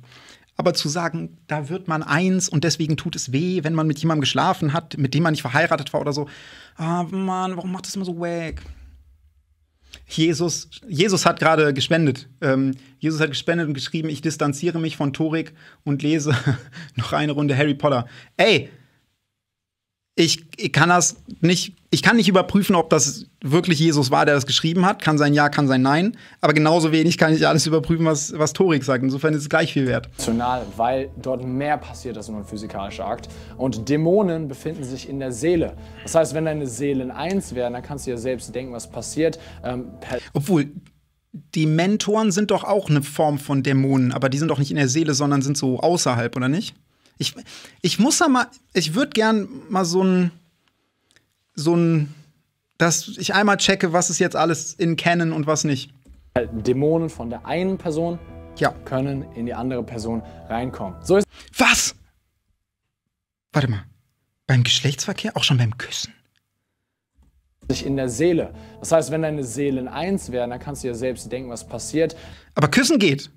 Aber zu sagen, da wird man eins und deswegen tut es weh, wenn man mit jemandem geschlafen hat, mit dem man nicht verheiratet war oder so, ah Mann, warum macht das immer so wack? Jesus, Jesus hat gerade gespendet. Ähm, Jesus hat gespendet und geschrieben, ich distanziere mich von Torik und lese noch eine Runde Harry Potter. Ey, ich, ich, kann das nicht, ich kann nicht überprüfen, ob das wirklich Jesus war, der das geschrieben hat. Kann sein Ja, kann sein Nein. Aber genauso wenig kann ich alles überprüfen, was, was Torik sagt. Insofern ist es gleich viel wert. Rational, weil dort mehr passiert als nur ein physikalischer Akt. Und Dämonen befinden sich in der Seele. Das heißt, wenn deine Seelen eins werden, dann kannst du ja selbst denken, was passiert. Ähm, Obwohl, die Mentoren sind doch auch eine Form von Dämonen, aber die sind doch nicht in der Seele, sondern sind so außerhalb, oder nicht? Ich, ich muss da mal, ich würde gern mal so ein, so ein, dass ich einmal checke, was ist jetzt alles in Canon und was nicht. Dämonen von der einen Person ja. können in die andere Person reinkommen. So ist was? Warte mal. Beim Geschlechtsverkehr? Auch schon beim Küssen? Sich in der Seele. Das heißt, wenn deine Seelen eins werden, dann kannst du dir selbst denken, was passiert. Aber Küssen geht.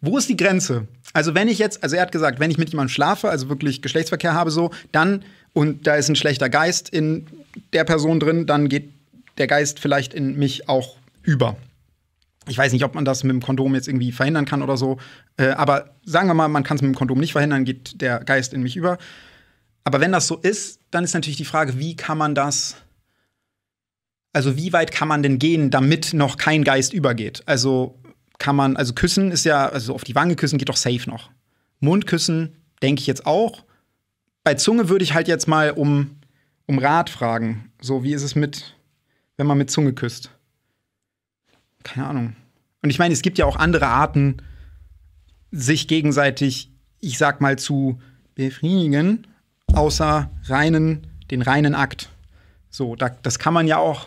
Wo ist die Grenze? Also wenn ich jetzt, also er hat gesagt, wenn ich mit jemandem schlafe, also wirklich Geschlechtsverkehr habe so, dann und da ist ein schlechter Geist in der Person drin, dann geht der Geist vielleicht in mich auch über. Ich weiß nicht, ob man das mit dem Kondom jetzt irgendwie verhindern kann oder so, äh, aber sagen wir mal, man kann es mit dem Kondom nicht verhindern, geht der Geist in mich über. Aber wenn das so ist, dann ist natürlich die Frage, wie kann man das also wie weit kann man denn gehen, damit noch kein Geist übergeht? Also kann man, also küssen ist ja, also auf die Wange küssen geht doch safe noch. Mundküssen denke ich jetzt auch. Bei Zunge würde ich halt jetzt mal um, um Rat fragen. So, wie ist es mit, wenn man mit Zunge küsst? Keine Ahnung. Und ich meine, es gibt ja auch andere Arten, sich gegenseitig, ich sag mal, zu befriedigen, außer reinen, den reinen Akt. So, da, das kann man ja auch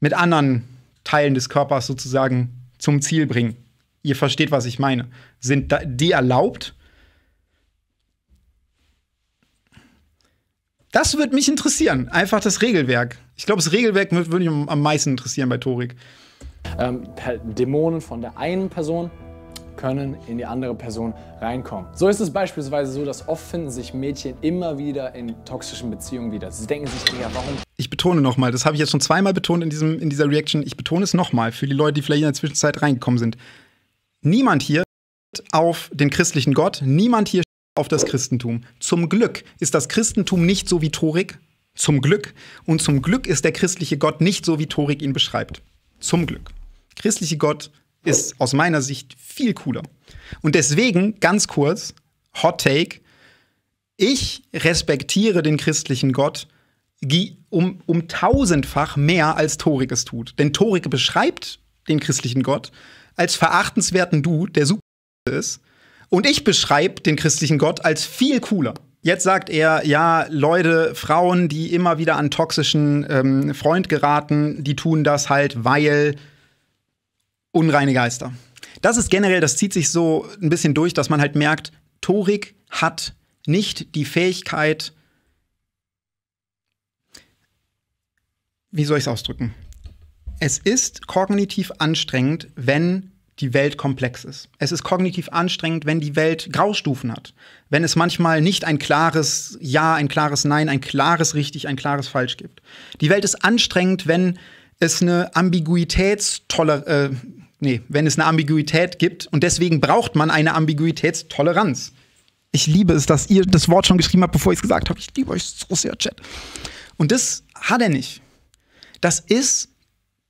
mit anderen Teilen des Körpers sozusagen zum Ziel bringen. Ihr versteht, was ich meine. Sind die erlaubt? Das würde mich interessieren. Einfach das Regelwerk. Ich glaube, das Regelwerk würde mich am meisten interessieren bei Torik. Ähm, Dämonen von der einen Person können in die andere Person reinkommen. So ist es beispielsweise so, dass oft finden sich Mädchen immer wieder in toxischen Beziehungen wieder. Sie denken sich, ja, warum ich betone nochmal, das habe ich jetzt schon zweimal betont in, diesem, in dieser Reaction, ich betone es nochmal für die Leute, die vielleicht in der Zwischenzeit reingekommen sind. Niemand hier auf den christlichen Gott, niemand hier auf das Christentum. Zum Glück ist das Christentum nicht so wie Torik, zum Glück. Und zum Glück ist der christliche Gott nicht so, wie Torik ihn beschreibt. Zum Glück. Christliche Gott ist aus meiner Sicht viel cooler. Und deswegen, ganz kurz, Hot Take, ich respektiere den christlichen Gott um, um tausendfach mehr als Torik es tut. Denn Torik beschreibt den christlichen Gott als verachtenswerten Du, der super ist. Und ich beschreibe den christlichen Gott als viel cooler. Jetzt sagt er, ja, Leute, Frauen, die immer wieder an toxischen ähm, Freund geraten, die tun das halt, weil unreine Geister. Das ist generell, das zieht sich so ein bisschen durch, dass man halt merkt, Torik hat nicht die Fähigkeit, wie soll ich es ausdrücken? Es ist kognitiv anstrengend, wenn die Welt komplex ist. Es ist kognitiv anstrengend, wenn die Welt Graustufen hat. Wenn es manchmal nicht ein klares Ja, ein klares Nein, ein klares Richtig, ein klares Falsch gibt. Die Welt ist anstrengend, wenn es eine Ambiguitätstoller äh, nee, wenn es eine Ambiguität gibt und deswegen braucht man eine Ambiguitätstoleranz. Ich liebe es, dass ihr das Wort schon geschrieben habt, bevor ich es gesagt habe. Ich liebe euch so sehr, Chat. Und das hat er nicht. Das ist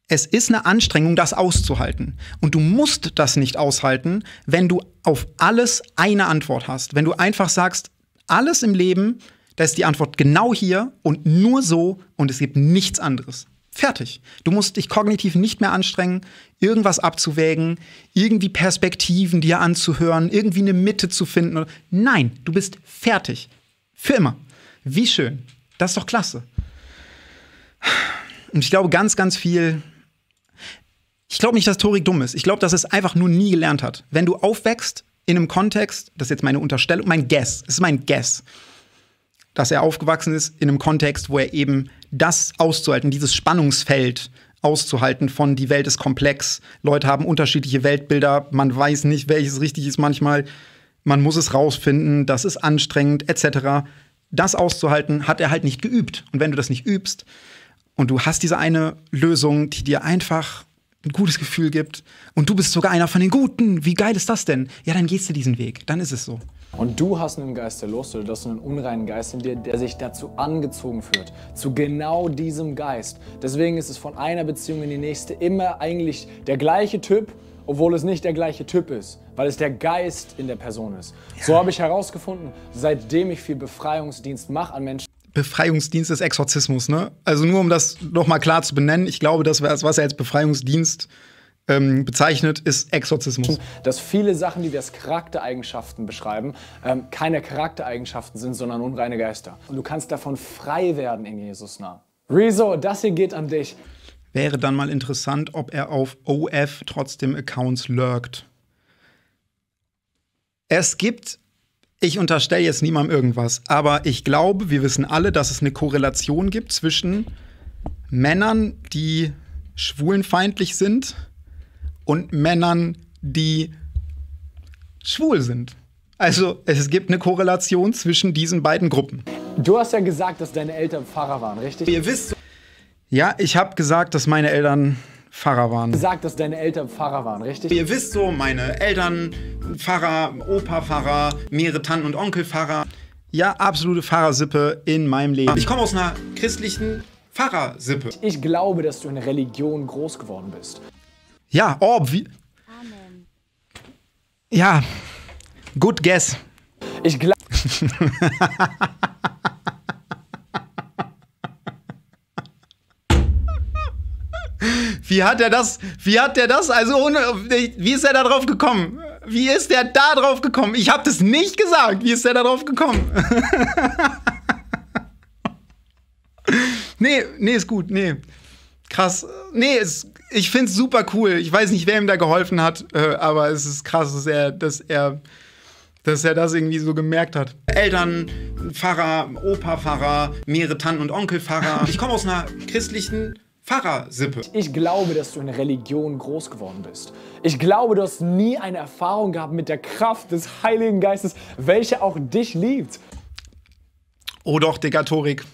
es ist eine Anstrengung, das auszuhalten. Und du musst das nicht aushalten, wenn du auf alles eine Antwort hast. Wenn du einfach sagst, alles im Leben, da ist die Antwort genau hier und nur so und es gibt nichts anderes. Fertig. Du musst dich kognitiv nicht mehr anstrengen, irgendwas abzuwägen, irgendwie Perspektiven dir anzuhören, irgendwie eine Mitte zu finden. Nein, du bist fertig. Für immer. Wie schön. Das ist doch klasse. Und ich glaube, ganz, ganz viel. Ich glaube nicht, dass Torik dumm ist. Ich glaube, dass es einfach nur nie gelernt hat. Wenn du aufwächst in einem Kontext, das ist jetzt meine Unterstellung, mein Guess, es ist mein Guess, dass er aufgewachsen ist in einem Kontext, wo er eben das auszuhalten, dieses Spannungsfeld auszuhalten von die Welt ist komplex, Leute haben unterschiedliche Weltbilder, man weiß nicht, welches richtig ist manchmal, man muss es rausfinden, das ist anstrengend, etc. Das auszuhalten hat er halt nicht geübt. Und wenn du das nicht übst, und du hast diese eine Lösung, die dir einfach ein gutes Gefühl gibt. Und du bist sogar einer von den Guten. Wie geil ist das denn? Ja, dann gehst du diesen Weg. Dann ist es so. Und du hast einen Geist der Lust oder du hast einen unreinen Geist in dir, der sich dazu angezogen führt, zu genau diesem Geist. Deswegen ist es von einer Beziehung in die nächste immer eigentlich der gleiche Typ, obwohl es nicht der gleiche Typ ist, weil es der Geist in der Person ist. Ja. So habe ich herausgefunden, seitdem ich viel Befreiungsdienst mache an Menschen, Befreiungsdienst des Exorzismus, ne? Also nur um das nochmal klar zu benennen, ich glaube, das, was er als Befreiungsdienst ähm, bezeichnet, ist Exorzismus. Dass viele Sachen, die wir als Charaktereigenschaften beschreiben, ähm, keine Charaktereigenschaften sind, sondern unreine Geister. Und du kannst davon frei werden in Jesus Namen. Rezo, das hier geht an dich. Wäre dann mal interessant, ob er auf OF trotzdem Accounts lurkt. Es gibt ich unterstelle jetzt niemandem irgendwas, aber ich glaube, wir wissen alle, dass es eine Korrelation gibt zwischen Männern, die schwulenfeindlich sind und Männern, die schwul sind. Also es gibt eine Korrelation zwischen diesen beiden Gruppen. Du hast ja gesagt, dass deine Eltern Pfarrer waren, richtig? Ihr wisst. Ja, ich habe gesagt, dass meine Eltern Pfarrer waren. Sagt, dass deine Eltern Pfarrer waren, richtig? Ihr wisst so, meine Eltern Pfarrer, Opa Pfarrer, mehrere Tanten und Onkel Pfarrer. Ja, absolute Pfarrersippe in meinem Leben. Ich komme aus einer christlichen Pfarrersippe. Ich glaube, dass du in Religion groß geworden bist. Ja, oh, wie. Amen. Ja, good guess. Ich glaube. Wie hat er das? Wie hat er das? Also ohne, wie ist er da drauf gekommen? Wie ist er da drauf gekommen? Ich habe das nicht gesagt. Wie ist er da drauf gekommen? nee, nee, ist gut. Nee. Krass. Nee, ist, ich find's super cool. Ich weiß nicht, wer ihm da geholfen hat, äh, aber es ist krass, dass er, dass er dass er das irgendwie so gemerkt hat. Eltern, Pfarrer, Opa-Pfarrer, mehrere Tanten- und Onkel-Pfarrer. Ich komme aus einer christlichen Pfarrersippe. Ich glaube, dass du in Religion groß geworden bist. Ich glaube, du hast nie eine Erfahrung gehabt mit der Kraft des Heiligen Geistes, welche auch dich liebt. Oh doch, Degatorik.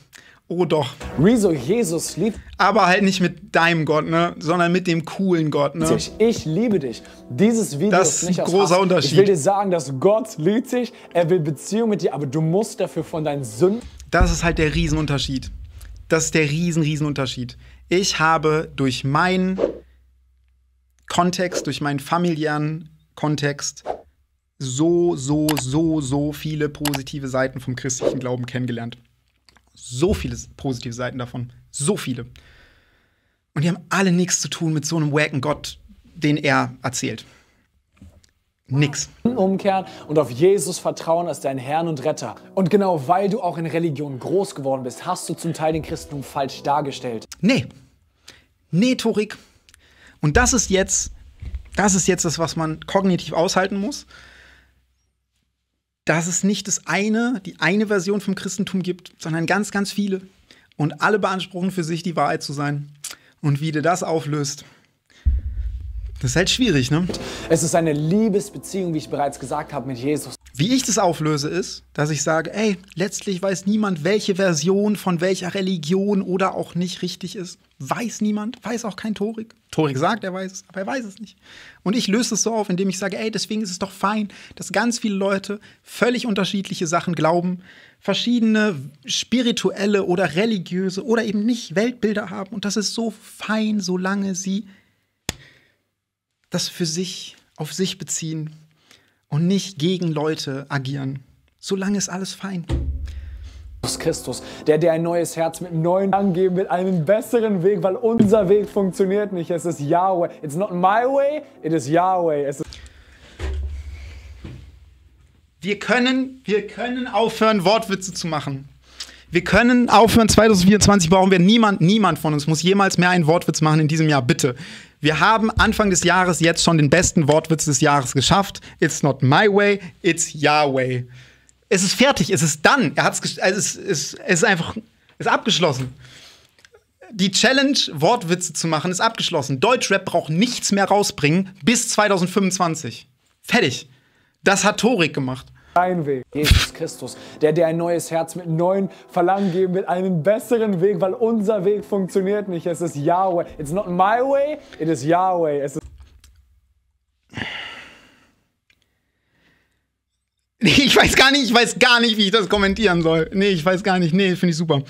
Oh doch. Rezo Jesus liebt. Aber halt nicht mit deinem Gott, ne? Sondern mit dem coolen Gott, ne? Dich. Ich liebe dich. Dieses Video das ist nicht ein großer Hass. Unterschied. Ich will dir sagen, dass Gott liebt dich, er will Beziehung mit dir, aber du musst dafür von deinen Sünden. Das ist halt der Riesenunterschied. Das ist der riesen, Riesenunterschied. Ich habe durch meinen Kontext, durch meinen familiären Kontext so, so, so, so viele positive Seiten vom christlichen Glauben kennengelernt. So viele positive Seiten davon. So viele. Und die haben alle nichts zu tun mit so einem wacken Gott, den er erzählt. Nix. Umkehren und auf Jesus vertrauen als deinen Herrn und Retter. Und genau weil du auch in Religion groß geworden bist, hast du zum Teil den Christentum falsch dargestellt. Nee. Nee, Torik. Und das ist jetzt, das ist jetzt das, was man kognitiv aushalten muss. Dass es nicht das eine, die eine Version vom Christentum gibt, sondern ganz, ganz viele. Und alle beanspruchen für sich die Wahrheit zu sein. Und wie du das auflöst. Das ist halt schwierig, ne? Es ist eine Liebesbeziehung, wie ich bereits gesagt habe, mit Jesus. Wie ich das auflöse, ist, dass ich sage, ey, letztlich weiß niemand, welche Version von welcher Religion oder auch nicht richtig ist. Weiß niemand, weiß auch kein Torik. Torik sagt, er weiß es, aber er weiß es nicht. Und ich löse es so auf, indem ich sage, ey, deswegen ist es doch fein, dass ganz viele Leute völlig unterschiedliche Sachen glauben, verschiedene spirituelle oder religiöse oder eben nicht Weltbilder haben. Und das ist so fein, solange sie das für sich, auf sich beziehen und nicht gegen Leute agieren. Solange ist alles fein. Christus, der dir ein neues Herz mit einem neuen Gang geben wird, einen besseren Weg, weil unser Weg funktioniert nicht. Es ist Yahweh. It's not my way, it is Yahweh. wir können, wir können aufhören, Wortwitze zu machen. Wir können aufhören, 2024 brauchen wir niemand, niemand von uns muss jemals mehr einen Wortwitz machen in diesem Jahr, bitte. Wir haben Anfang des Jahres jetzt schon den besten Wortwitz des Jahres geschafft. It's not my way, it's your way. Es ist fertig, es ist dann. Er hat's also es, es, es ist einfach es ist abgeschlossen. Die Challenge, Wortwitze zu machen, ist abgeschlossen. Deutschrap braucht nichts mehr rausbringen bis 2025. Fertig. Das hat Torik gemacht dein Weg. Jesus Christus, der dir ein neues Herz mit neuen Verlangen geben wird, einen besseren Weg, weil unser Weg funktioniert nicht. Es ist Yahweh. It's not my way, it is Yahweh. Es ist ich weiß gar nicht, ich weiß gar nicht, wie ich das kommentieren soll. Nee, ich weiß gar nicht. Nee, finde ich super.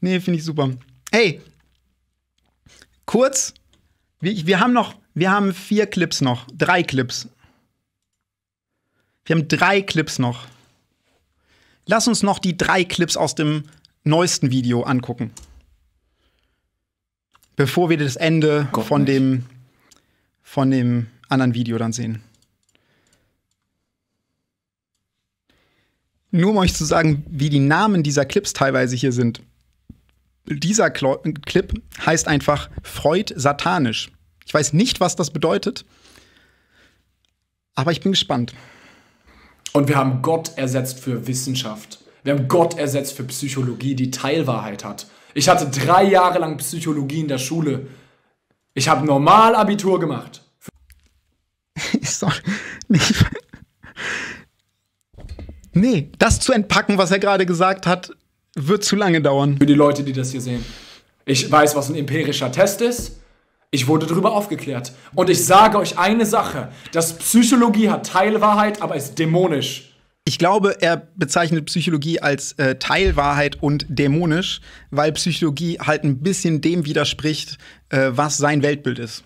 Nee, finde ich super. Hey, kurz, wir, wir haben noch, wir haben vier Clips noch, drei Clips. Wir haben drei Clips noch. Lass uns noch die drei Clips aus dem neuesten Video angucken. Bevor wir das Ende Gott von nicht. dem, von dem anderen Video dann sehen. Nur um euch zu sagen, wie die Namen dieser Clips teilweise hier sind. Dieser Cl Clip heißt einfach Freud satanisch. Ich weiß nicht, was das bedeutet, aber ich bin gespannt. Und wir haben Gott ersetzt für Wissenschaft. Wir haben Gott ersetzt für Psychologie, die Teilwahrheit hat. Ich hatte drei Jahre lang Psychologie in der Schule. Ich habe normal Abitur gemacht. Sorry. Nicht. Nee, das zu entpacken, was er gerade gesagt hat, wird zu lange dauern. Für die Leute, die das hier sehen. Ich weiß, was ein empirischer Test ist. Ich wurde darüber aufgeklärt. Und ich sage euch eine Sache. Das Psychologie hat Teilwahrheit, aber ist dämonisch. Ich glaube, er bezeichnet Psychologie als äh, Teilwahrheit und dämonisch, weil Psychologie halt ein bisschen dem widerspricht, äh, was sein Weltbild ist.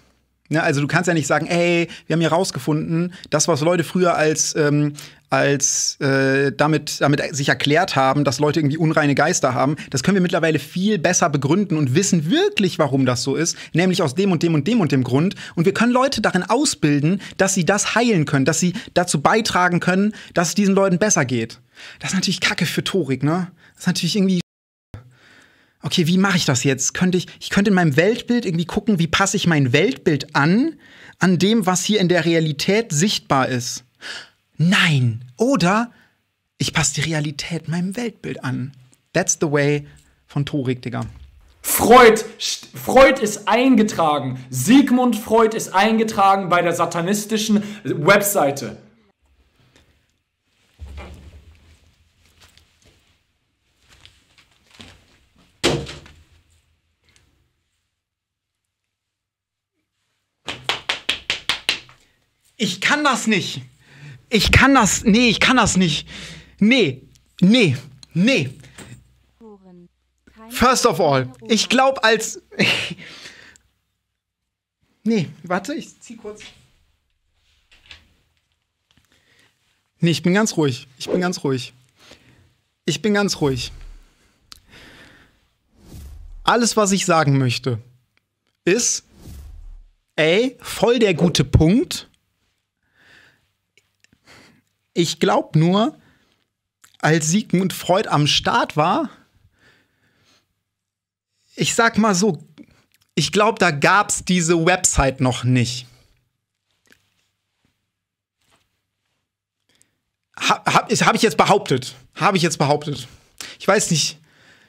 Ja, ne, also du kannst ja nicht sagen, ey, wir haben hier rausgefunden, das, was Leute früher als, ähm, als äh, damit, damit sich erklärt haben, dass Leute irgendwie unreine Geister haben, das können wir mittlerweile viel besser begründen und wissen wirklich, warum das so ist, nämlich aus dem und dem und dem und dem Grund. Und wir können Leute darin ausbilden, dass sie das heilen können, dass sie dazu beitragen können, dass es diesen Leuten besser geht. Das ist natürlich Kacke für Torik, ne? Das ist natürlich irgendwie okay, wie mache ich das jetzt? Könnte ich, ich könnte in meinem Weltbild irgendwie gucken, wie passe ich mein Weltbild an, an dem, was hier in der Realität sichtbar ist. Nein. Oder ich passe die Realität meinem Weltbild an. That's the way von Torik, Digga. Freud, Freud ist eingetragen. Sigmund Freud ist eingetragen bei der satanistischen Webseite. ich kann das nicht. Ich kann das, nee, ich kann das nicht. Nee, nee, nee. First of all, ich glaube als... nee, warte, ich zieh kurz. Nee, ich bin ganz ruhig. Ich bin ganz ruhig. Ich bin ganz ruhig. Alles, was ich sagen möchte, ist, ey, voll der gute Punkt. Ich glaube nur, als Sigmund Freud am Start war, ich sag mal so, ich glaube, da gab es diese Website noch nicht. Habe hab, ich jetzt behauptet. Habe ich jetzt behauptet. Ich weiß nicht,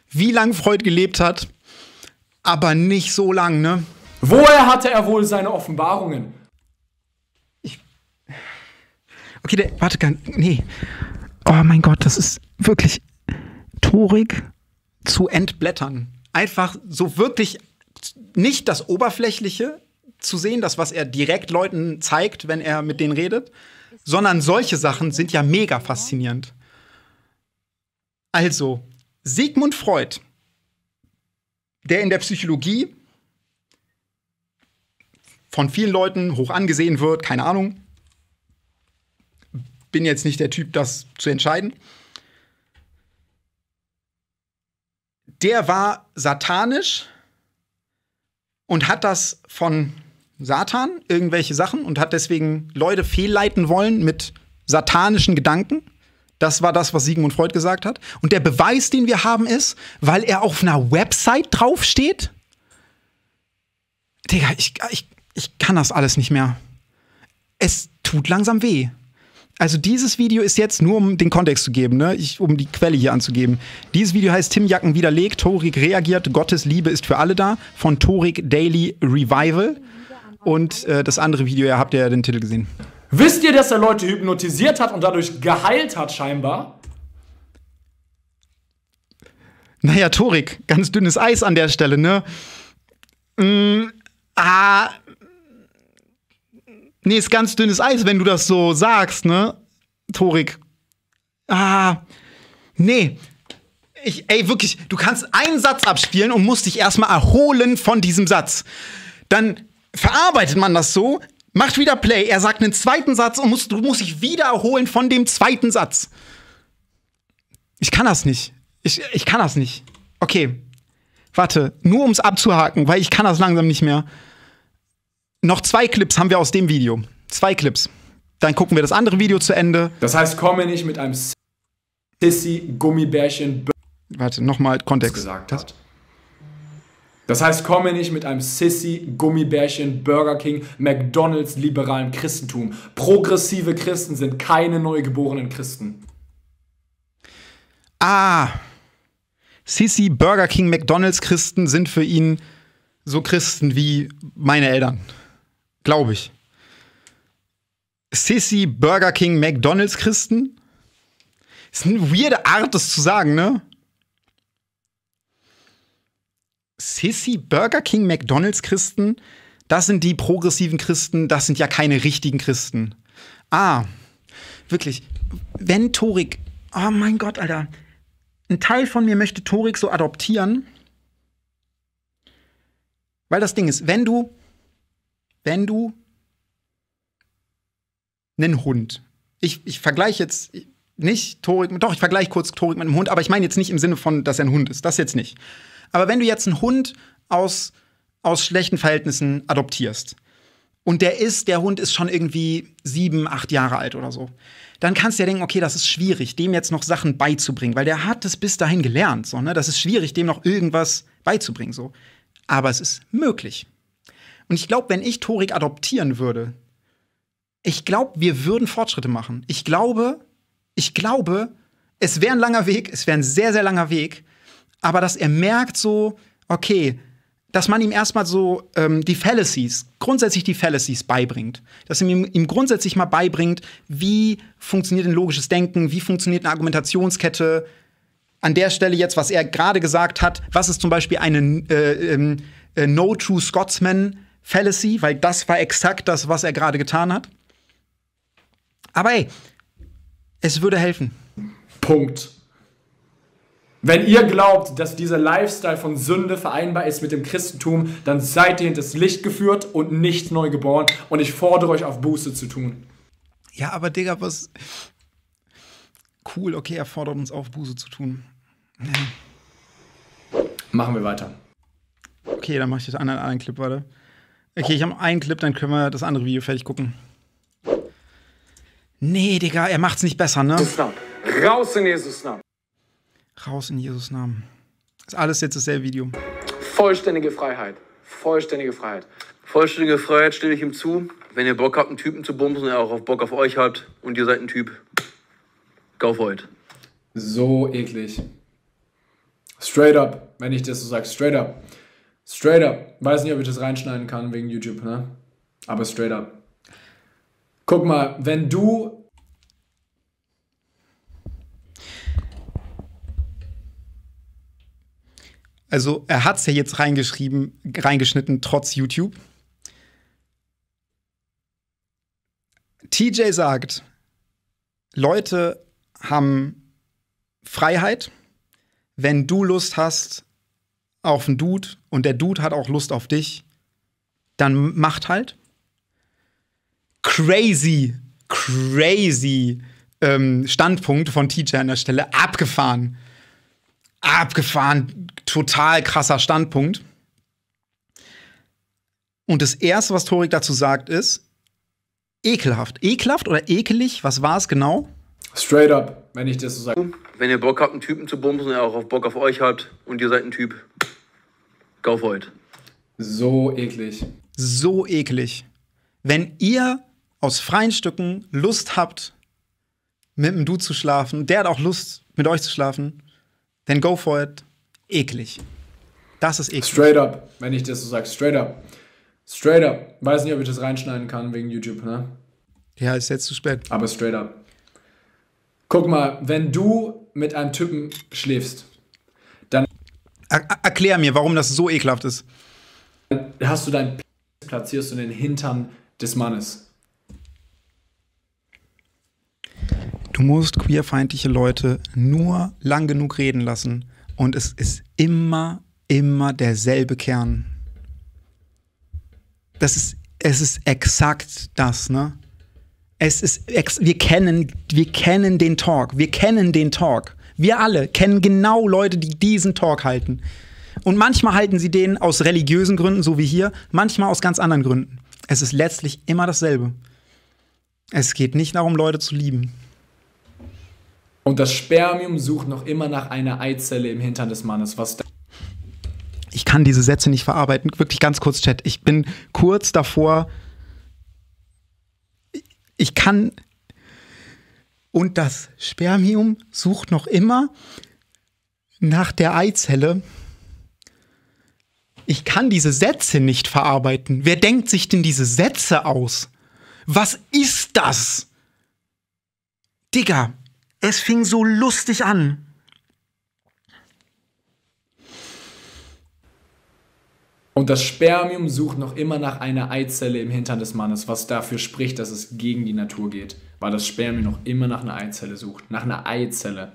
wie lange Freud gelebt hat, aber nicht so lang, ne? Woher hatte er wohl seine Offenbarungen? Okay, der, warte, gar nee. Oh mein Gott, das ist wirklich torig zu entblättern. Einfach so wirklich nicht das Oberflächliche zu sehen, das, was er direkt Leuten zeigt, wenn er mit denen redet, sondern solche Sachen sind ja mega faszinierend. Also, Sigmund Freud, der in der Psychologie von vielen Leuten hoch angesehen wird, keine Ahnung, bin jetzt nicht der Typ, das zu entscheiden. Der war satanisch und hat das von Satan irgendwelche Sachen und hat deswegen Leute fehlleiten wollen mit satanischen Gedanken. Das war das, was Sigmund Freud gesagt hat. Und der Beweis, den wir haben, ist, weil er auf einer Website draufsteht. Digga, ich, ich, ich kann das alles nicht mehr. Es tut langsam weh also dieses Video ist jetzt, nur um den Kontext zu geben, ne? ich, um die Quelle hier anzugeben. Dieses Video heißt Tim Jacken widerlegt, Torik reagiert, Gottes Liebe ist für alle da von Torik Daily Revival. Und äh, das andere Video, ja, habt ihr ja den Titel gesehen. Wisst ihr, dass er Leute hypnotisiert hat und dadurch geheilt hat scheinbar? Naja, Torik, ganz dünnes Eis an der Stelle, ne? Mm, ah, Nee, ist ganz dünnes Eis, wenn du das so sagst, ne? Torik. Ah. Nee. Ich, ey, wirklich, du kannst einen Satz abspielen und musst dich erstmal erholen von diesem Satz. Dann verarbeitet man das so, macht wieder Play, er sagt einen zweiten Satz und musst, du musst dich wieder erholen von dem zweiten Satz. Ich kann das nicht. Ich, ich kann das nicht. Okay. Warte, nur um es abzuhaken, weil ich kann das langsam nicht mehr. Noch zwei Clips haben wir aus dem Video. Zwei Clips. Dann gucken wir das andere Video zu Ende. Das heißt, komme nicht mit einem Sissy Gummibärchen. Warte, nochmal Kontext. Gesagt hat. Das heißt, komme nicht mit einem Sissy, Gummibärchen, Burger King, McDonalds liberalen Christentum. Progressive Christen sind keine neugeborenen Christen. Ah. Sissy, Burger King, McDonalds Christen sind für ihn so Christen wie meine Eltern. Glaube ich. Sissy Burger King McDonalds Christen? Ist eine weirde Art, das zu sagen, ne? Sissy Burger King McDonalds Christen? Das sind die progressiven Christen, das sind ja keine richtigen Christen. Ah, wirklich. Wenn Torik, oh mein Gott, Alter. Ein Teil von mir möchte Torik so adoptieren. Weil das Ding ist, wenn du wenn du einen Hund, ich, ich vergleiche jetzt nicht Torik, doch, ich vergleiche kurz Torik mit einem Hund, aber ich meine jetzt nicht im Sinne von, dass er ein Hund ist, das jetzt nicht. Aber wenn du jetzt einen Hund aus, aus schlechten Verhältnissen adoptierst und der ist, der Hund ist schon irgendwie sieben, acht Jahre alt oder so, dann kannst du ja denken, okay, das ist schwierig, dem jetzt noch Sachen beizubringen, weil der hat es bis dahin gelernt, so, ne? Das ist schwierig, dem noch irgendwas beizubringen, so. Aber es ist möglich. Und ich glaube, wenn ich Torik adoptieren würde, ich glaube, wir würden Fortschritte machen. Ich glaube, ich glaube, es wäre ein langer Weg, es wäre ein sehr, sehr langer Weg, aber dass er merkt so, okay, dass man ihm erstmal so ähm, die Fallacies, grundsätzlich die Fallacies beibringt. Dass er ihm, ihm grundsätzlich mal beibringt, wie funktioniert ein logisches Denken, wie funktioniert eine Argumentationskette. An der Stelle jetzt, was er gerade gesagt hat, was ist zum Beispiel eine äh, ähm, äh, No True Scotsman, Fallacy, weil das war exakt das, was er gerade getan hat. Aber ey, es würde helfen. Punkt. Wenn ihr glaubt, dass dieser Lifestyle von Sünde vereinbar ist mit dem Christentum, dann seid ihr hinters Licht geführt und nicht neu geboren. Und ich fordere euch auf, Buße zu tun. Ja, aber Digga, was. Cool, okay, er fordert uns auf, Buße zu tun. Machen wir weiter. Okay, dann mache ich jetzt einen anderen Clip, warte. Okay, ich habe einen Clip, dann können wir das andere Video fertig gucken. Nee, Digga, er macht's nicht besser, ne? Raus in Jesus Namen. Raus in Jesus Namen. Ist alles jetzt dasselbe Video. Vollständige Freiheit. Vollständige Freiheit. Vollständige Freiheit stelle ich ihm zu. Wenn ihr Bock habt, einen Typen zu bumsen und er auch Bock auf euch habt und ihr seid ein Typ, go for it. So eklig. Straight up, wenn ich das so sage, straight up. Straight up. Weiß nicht, ob ich das reinschneiden kann wegen YouTube, ne? Aber straight up. Guck mal, wenn du. Also, er hat es ja jetzt reingeschrieben, reingeschnitten, trotz YouTube. TJ sagt, Leute haben Freiheit. Wenn du Lust hast, auf einen Dude und der Dude hat auch Lust auf dich, dann macht halt. Crazy, crazy ähm, Standpunkt von Teacher an der Stelle. Abgefahren. Abgefahren. Total krasser Standpunkt. Und das Erste, was Torik dazu sagt, ist ekelhaft. Ekelhaft oder ekelig? Was war es genau? Straight up, wenn ich das so sage. Wenn ihr Bock habt, einen Typen zu bumsen, der auch Bock auf euch habt und ihr seid ein Typ, Go for it. So eklig. So eklig. Wenn ihr aus freien Stücken Lust habt, mit einem Du zu schlafen, der hat auch Lust, mit euch zu schlafen, dann go for it. Eklig. Das ist eklig. Straight up, wenn ich das so sage. Straight up. Straight up. Weiß nicht, ob ich das reinschneiden kann wegen YouTube, ne? Ja, ist jetzt zu spät. Aber straight up. Guck mal, wenn du mit einem Typen schläfst, er erklär mir, warum das so ekelhaft ist. Hast du dein Penis, platzierst du den Hintern des Mannes. Du musst queerfeindliche Leute nur lang genug reden lassen und es ist immer, immer derselbe Kern. Das ist, es ist exakt das, ne? Es ist, wir kennen, wir kennen den Talk, wir kennen den Talk. Wir alle kennen genau Leute, die diesen Talk halten. Und manchmal halten sie den aus religiösen Gründen, so wie hier, manchmal aus ganz anderen Gründen. Es ist letztlich immer dasselbe. Es geht nicht darum, Leute zu lieben. Und das Spermium sucht noch immer nach einer Eizelle im Hintern des Mannes. Was ich kann diese Sätze nicht verarbeiten. Wirklich ganz kurz, Chat. Ich bin kurz davor. Ich kann und das Spermium sucht noch immer nach der Eizelle. Ich kann diese Sätze nicht verarbeiten. Wer denkt sich denn diese Sätze aus? Was ist das? Digga, es fing so lustig an. Und das Spermium sucht noch immer nach einer Eizelle im Hintern des Mannes, was dafür spricht, dass es gegen die Natur geht weil das Spermium noch immer nach einer Eizelle sucht, nach einer Eizelle.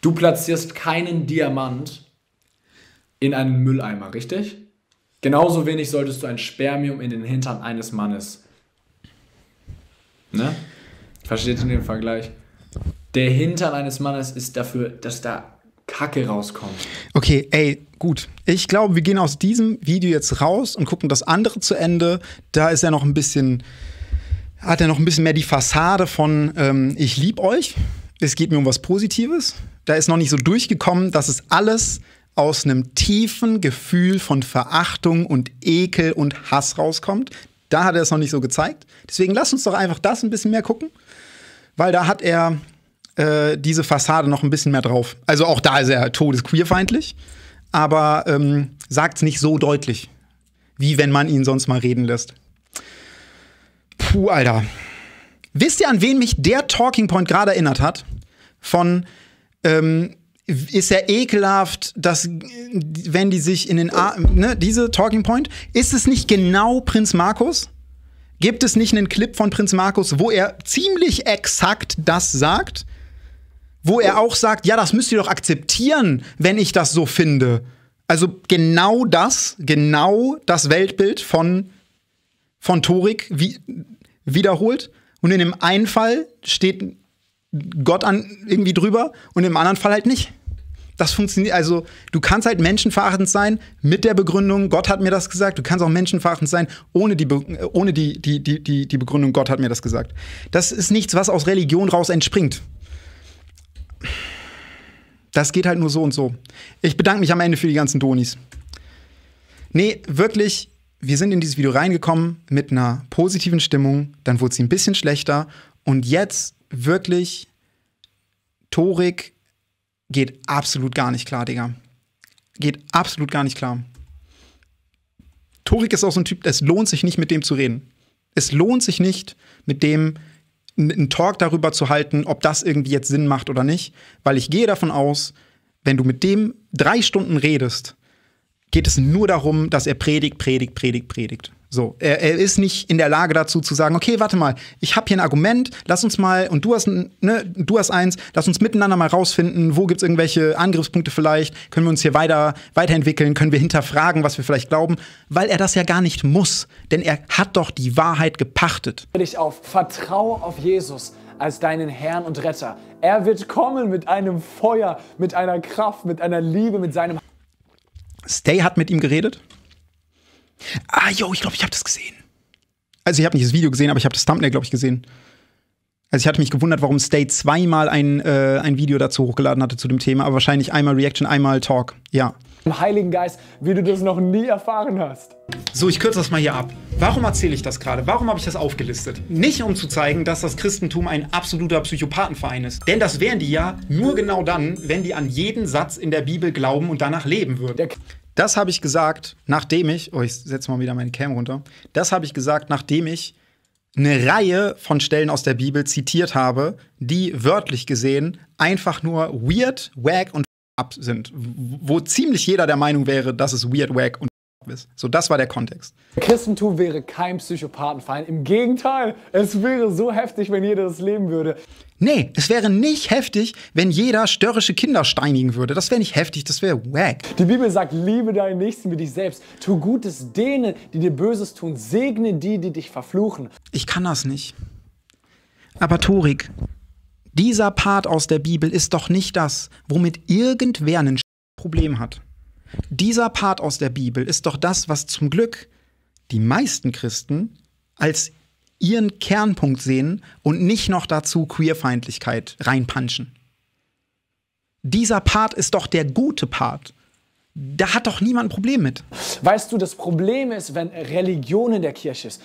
Du platzierst keinen Diamant in einen Mülleimer, richtig? Genauso wenig solltest du ein Spermium in den Hintern eines Mannes. Ne? Versteht ihr den Vergleich? Der Hintern eines Mannes ist dafür, dass da Kacke rauskommt. Okay, ey, gut. Ich glaube, wir gehen aus diesem Video jetzt raus und gucken das andere zu Ende. Da ist ja noch ein bisschen hat er noch ein bisschen mehr die Fassade von ähm, ich lieb euch, es geht mir um was Positives. Da ist noch nicht so durchgekommen, dass es alles aus einem tiefen Gefühl von Verachtung und Ekel und Hass rauskommt. Da hat er es noch nicht so gezeigt. Deswegen lass uns doch einfach das ein bisschen mehr gucken, weil da hat er äh, diese Fassade noch ein bisschen mehr drauf. Also auch da ist er todesqueerfeindlich, aber ähm, sagt es nicht so deutlich, wie wenn man ihn sonst mal reden lässt. Puh, Alter. Wisst ihr, an wen mich der Talking Point gerade erinnert hat? Von ähm, ist er ekelhaft, dass wenn die sich in den A ne, diese Talking Point, ist es nicht genau Prinz Markus? Gibt es nicht einen Clip von Prinz Markus, wo er ziemlich exakt das sagt? Wo er auch sagt, ja, das müsst ihr doch akzeptieren, wenn ich das so finde. Also genau das, genau das Weltbild von, von Torik, wie wiederholt. Und in dem einen Fall steht Gott an, irgendwie drüber und im anderen Fall halt nicht. Das funktioniert, also du kannst halt menschenverachtend sein mit der Begründung, Gott hat mir das gesagt. Du kannst auch menschenverachtend sein ohne die, Be ohne die, die, die, die, die Begründung, Gott hat mir das gesagt. Das ist nichts, was aus Religion raus entspringt. Das geht halt nur so und so. Ich bedanke mich am Ende für die ganzen Donis. Nee, wirklich, wir sind in dieses Video reingekommen mit einer positiven Stimmung, dann wurde sie ein bisschen schlechter und jetzt wirklich Torik geht absolut gar nicht klar, Digga. Geht absolut gar nicht klar. Torik ist auch so ein Typ, es lohnt sich nicht, mit dem zu reden. Es lohnt sich nicht, mit dem einen Talk darüber zu halten, ob das irgendwie jetzt Sinn macht oder nicht, weil ich gehe davon aus, wenn du mit dem drei Stunden redest, geht es nur darum, dass er predigt, predigt, predigt, predigt. So, er, er ist nicht in der Lage dazu zu sagen, okay, warte mal, ich habe hier ein Argument, lass uns mal, und du hast, ne, du hast eins, lass uns miteinander mal rausfinden, wo gibt es irgendwelche Angriffspunkte vielleicht, können wir uns hier weiter, weiterentwickeln, können wir hinterfragen, was wir vielleicht glauben, weil er das ja gar nicht muss, denn er hat doch die Wahrheit gepachtet. Ich auf vertraue auf Jesus als deinen Herrn und Retter. Er wird kommen mit einem Feuer, mit einer Kraft, mit einer Liebe, mit seinem Stay hat mit ihm geredet. Ah, yo, ich glaube, ich habe das gesehen. Also ich habe nicht das Video gesehen, aber ich habe das Thumbnail, glaube ich, gesehen. Also ich hatte mich gewundert, warum Stay zweimal ein, äh, ein Video dazu hochgeladen hatte zu dem Thema, aber wahrscheinlich einmal Reaction, einmal Talk. Ja. Im Heiligen Geist, wie du das noch nie erfahren hast. So, ich kürze das mal hier ab. Warum erzähle ich das gerade? Warum habe ich das aufgelistet? Nicht, um zu zeigen, dass das Christentum ein absoluter Psychopathenverein ist. Denn das wären die ja nur genau dann, wenn die an jeden Satz in der Bibel glauben und danach leben würden. Der das habe ich gesagt, nachdem ich, oh, ich setze mal wieder meine Cam runter. Das habe ich gesagt, nachdem ich eine Reihe von Stellen aus der Bibel zitiert habe, die wörtlich gesehen einfach nur weird, wack und ab sind, wo ziemlich jeder der Meinung wäre, dass es weird, wack und ist. So, das war der Kontext. Christentum wäre kein Psychopathenverein. Im Gegenteil, es wäre so heftig, wenn jeder das leben würde. Nee, es wäre nicht heftig, wenn jeder störrische Kinder steinigen würde. Das wäre nicht heftig, das wäre wack. Die Bibel sagt, liebe deinen Nächsten wie dich selbst. Tu Gutes denen, die dir Böses tun. Segne die, die dich verfluchen. Ich kann das nicht. Aber Torik, dieser Part aus der Bibel ist doch nicht das, womit irgendwer ein Problem hat. Dieser Part aus der Bibel ist doch das, was zum Glück die meisten Christen als ihren Kernpunkt sehen und nicht noch dazu Queerfeindlichkeit reinpanschen. Dieser Part ist doch der gute Part. Da hat doch niemand ein Problem mit. Weißt du, das Problem ist, wenn Religion in der Kirche ist.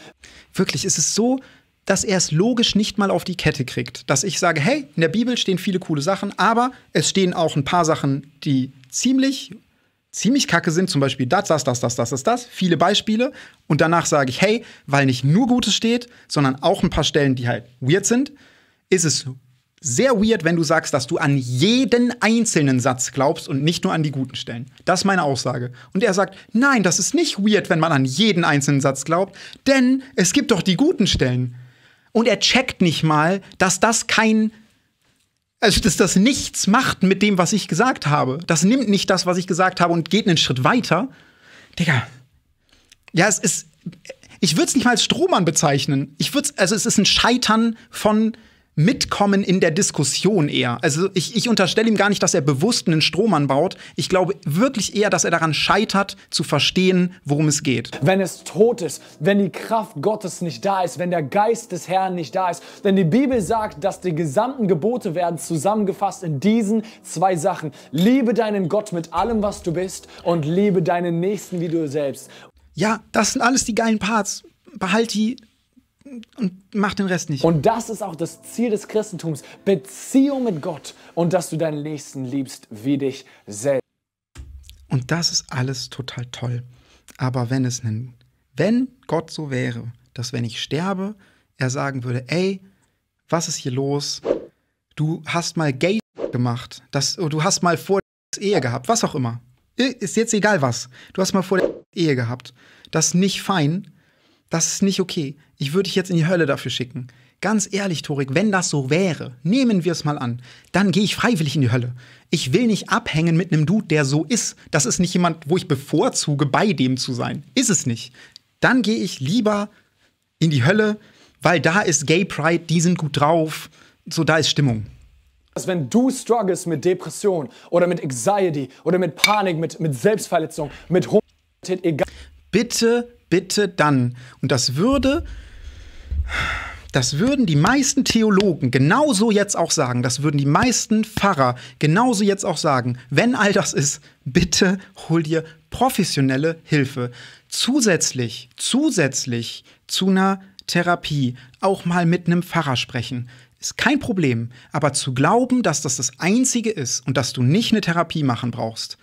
Wirklich, ist es so, dass er es logisch nicht mal auf die Kette kriegt. Dass ich sage, hey, in der Bibel stehen viele coole Sachen, aber es stehen auch ein paar Sachen, die ziemlich ziemlich kacke sind, zum Beispiel das, das, das, das, das, das, das, viele Beispiele. Und danach sage ich, hey, weil nicht nur Gutes steht, sondern auch ein paar Stellen, die halt weird sind, ist es sehr weird, wenn du sagst, dass du an jeden einzelnen Satz glaubst und nicht nur an die guten Stellen. Das ist meine Aussage. Und er sagt, nein, das ist nicht weird, wenn man an jeden einzelnen Satz glaubt, denn es gibt doch die guten Stellen. Und er checkt nicht mal, dass das kein also dass das nichts macht mit dem, was ich gesagt habe. Das nimmt nicht das, was ich gesagt habe und geht einen Schritt weiter. Digga. Ja, es ist. Ich würde es nicht mal als Strohmann bezeichnen. Ich würde also es ist ein Scheitern von mitkommen in der Diskussion eher. Also ich, ich unterstelle ihm gar nicht, dass er bewusst einen Strohmann baut. Ich glaube wirklich eher, dass er daran scheitert, zu verstehen, worum es geht. Wenn es tot ist, wenn die Kraft Gottes nicht da ist, wenn der Geist des Herrn nicht da ist. Denn die Bibel sagt, dass die gesamten Gebote werden zusammengefasst in diesen zwei Sachen. Liebe deinen Gott mit allem, was du bist und liebe deinen Nächsten wie du selbst. Ja, das sind alles die geilen Parts. Behalt die, und mach den Rest nicht. Und das ist auch das Ziel des Christentums, Beziehung mit Gott und dass du deinen Nächsten liebst wie dich selbst. Und das ist alles total toll. Aber wenn es einen, wenn Gott so wäre, dass wenn ich sterbe, er sagen würde, ey, was ist hier los? Du hast mal gay gemacht, das, du hast mal vor der Ehe gehabt, was auch immer. Ist jetzt egal was. Du hast mal vor der Ehe gehabt. Das ist nicht fein das ist nicht okay. Ich würde dich jetzt in die Hölle dafür schicken. Ganz ehrlich, Torik, wenn das so wäre, nehmen wir es mal an, dann gehe ich freiwillig in die Hölle. Ich will nicht abhängen mit einem Dude, der so ist. Das ist nicht jemand, wo ich bevorzuge, bei dem zu sein. Ist es nicht. Dann gehe ich lieber in die Hölle, weil da ist Gay Pride, die sind gut drauf, so da ist Stimmung. Dass wenn du struggles mit Depression oder mit Anxiety oder mit Panik, mit, mit Selbstverletzung, mit Homosexualität, egal. Bitte bitte dann. Und das würde, das würden die meisten Theologen genauso jetzt auch sagen, das würden die meisten Pfarrer genauso jetzt auch sagen, wenn all das ist, bitte hol dir professionelle Hilfe. Zusätzlich, zusätzlich zu einer Therapie auch mal mit einem Pfarrer sprechen. Ist kein Problem, aber zu glauben, dass das das Einzige ist und dass du nicht eine Therapie machen brauchst,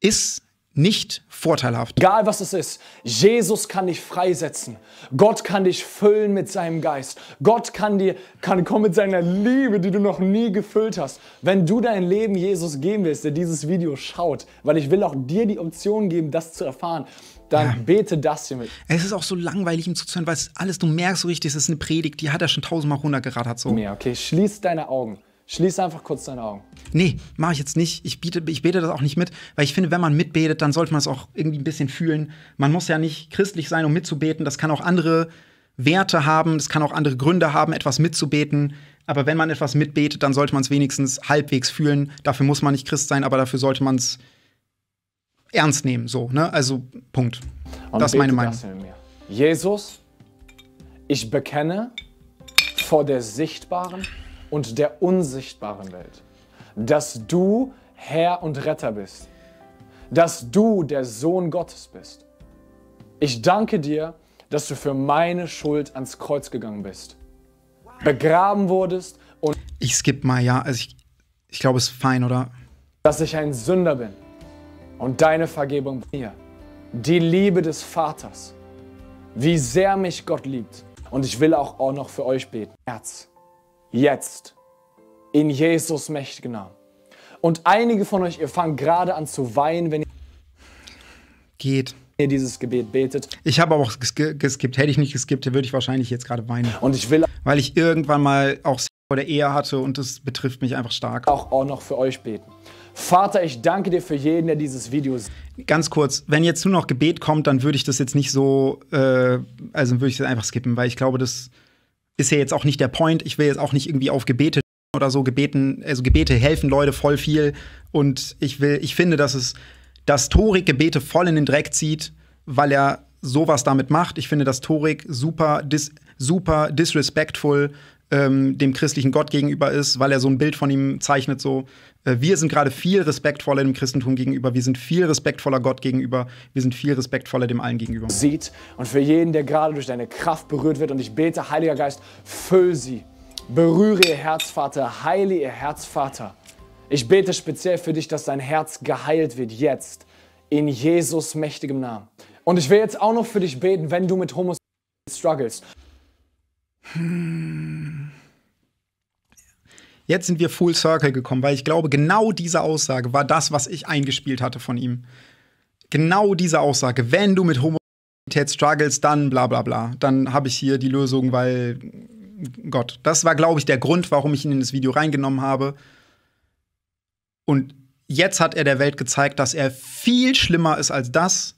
ist nicht vorteilhaft. Egal was es ist, Jesus kann dich freisetzen. Gott kann dich füllen mit seinem Geist. Gott kann dir kann kommen mit seiner Liebe, die du noch nie gefüllt hast. Wenn du dein Leben Jesus geben willst, der dieses Video schaut, weil ich will auch dir die Option geben, das zu erfahren, dann ja. bete das hier mit. Es ist auch so langweilig, ihm zuzuhören, weil es alles, du merkst so richtig, es ist eine Predigt, die hat er schon tausendmal runtergerattert. So. Mehr, okay, schließ deine Augen. Schließ einfach kurz deine Augen. Nee, mache ich jetzt nicht. Ich, biete, ich bete das auch nicht mit, weil ich finde, wenn man mitbetet, dann sollte man es auch irgendwie ein bisschen fühlen. Man muss ja nicht christlich sein, um mitzubeten. Das kann auch andere Werte haben, das kann auch andere Gründe haben, etwas mitzubeten. Aber wenn man etwas mitbetet, dann sollte man es wenigstens halbwegs fühlen. Dafür muss man nicht Christ sein, aber dafür sollte man es ernst nehmen. So, ne? Also, Punkt. Und das ist meine Meinung. Jesus, ich bekenne vor der sichtbaren und der unsichtbaren Welt, dass du Herr und Retter bist, dass du der Sohn Gottes bist. Ich danke dir, dass du für meine Schuld ans Kreuz gegangen bist, begraben wurdest und... Ich skippe mal, ja, also ich, ich glaube, es ist fein, oder? Dass ich ein Sünder bin und deine Vergebung mir, die Liebe des Vaters, wie sehr mich Gott liebt. Und ich will auch, auch noch für euch beten. Herz. Jetzt. In Jesus mächtigen Namen. Und einige von euch, ihr fangt gerade an zu weinen, wenn ihr geht. Ihr dieses Gebet betet. Ich habe aber auch geskippt. Hätte ich nicht geskippt, würde ich wahrscheinlich jetzt gerade weinen. Und ich will. Weil ich irgendwann mal auch oder Ehe hatte und das betrifft mich einfach stark. Auch, auch noch für euch beten. Vater, ich danke dir für jeden, der dieses Video sieht. Ganz kurz, wenn jetzt nur noch Gebet kommt, dann würde ich das jetzt nicht so, äh, also würde ich das einfach skippen, weil ich glaube, dass ist ja jetzt auch nicht der Point. Ich will jetzt auch nicht irgendwie auf Gebete oder so gebeten, also Gebete helfen Leute voll viel und ich will, ich finde, dass es, dass Torik Gebete voll in den Dreck zieht, weil er sowas damit macht. Ich finde, dass Torik super, dis, super disrespectful ähm, dem christlichen Gott gegenüber ist, weil er so ein Bild von ihm zeichnet, so äh, wir sind gerade viel respektvoller dem Christentum gegenüber, wir sind viel respektvoller Gott gegenüber, wir sind viel respektvoller dem allen gegenüber. Sieht und für jeden, der gerade durch deine Kraft berührt wird und ich bete, Heiliger Geist, füll sie, berühre ihr Herz, Vater, heile ihr Herz, Vater. Ich bete speziell für dich, dass dein Herz geheilt wird jetzt, in Jesus mächtigem Namen. Und ich will jetzt auch noch für dich beten, wenn du mit Homos struggles. Hmm. Jetzt sind wir full circle gekommen, weil ich glaube, genau diese Aussage war das, was ich eingespielt hatte von ihm. Genau diese Aussage, wenn du mit Homosexualität struggles, dann bla bla bla. Dann habe ich hier die Lösung, weil Gott. Das war, glaube ich, der Grund, warum ich ihn in das Video reingenommen habe. Und jetzt hat er der Welt gezeigt, dass er viel schlimmer ist als das.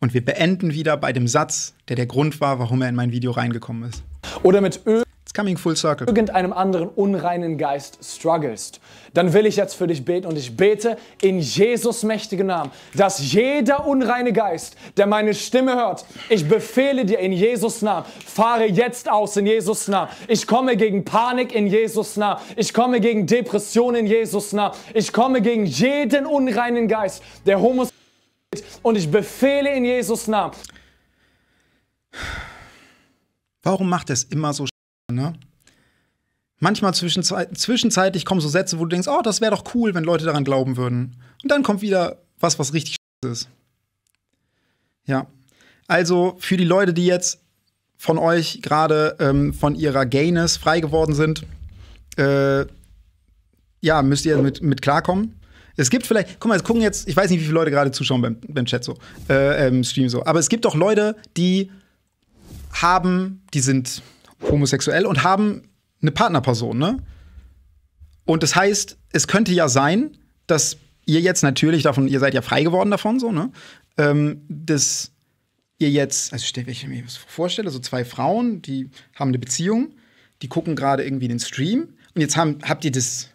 Und wir beenden wieder bei dem Satz, der der Grund war, warum er in mein Video reingekommen ist. Oder mit Öl coming full circle. Irgendeinem anderen unreinen Geist strugglest, dann will ich jetzt für dich beten und ich bete in Jesus mächtigen Namen, dass jeder unreine Geist, der meine Stimme hört, ich befehle dir in Jesus Namen, fahre jetzt aus in Jesus Namen. Ich komme gegen Panik in Jesus Namen. Ich komme gegen Depression in Jesus Namen. Ich komme gegen jeden unreinen Geist, der Homos und ich befehle in Jesus Namen. Warum macht es immer so Ne? Manchmal zwischenzei zwischenzeitlich kommen so Sätze, wo du denkst, oh, das wäre doch cool, wenn Leute daran glauben würden. Und dann kommt wieder was, was richtig ist. Ja. Also für die Leute, die jetzt von euch gerade ähm, von ihrer Gayness frei geworden sind, äh, ja, müsst ihr mit, mit klarkommen. Es gibt vielleicht, guck mal, jetzt gucken jetzt, ich weiß nicht, wie viele Leute gerade zuschauen beim, beim Chat so, äh, im ähm, Stream so, aber es gibt auch Leute, die haben, die sind homosexuell und haben eine Partnerperson, ne? Und das heißt, es könnte ja sein, dass ihr jetzt natürlich davon, ihr seid ja frei geworden davon, so, ne? Ähm, dass ihr jetzt, also wenn ich mir das vorstelle, so zwei Frauen, die haben eine Beziehung, die gucken gerade irgendwie den Stream und jetzt haben, habt ihr das,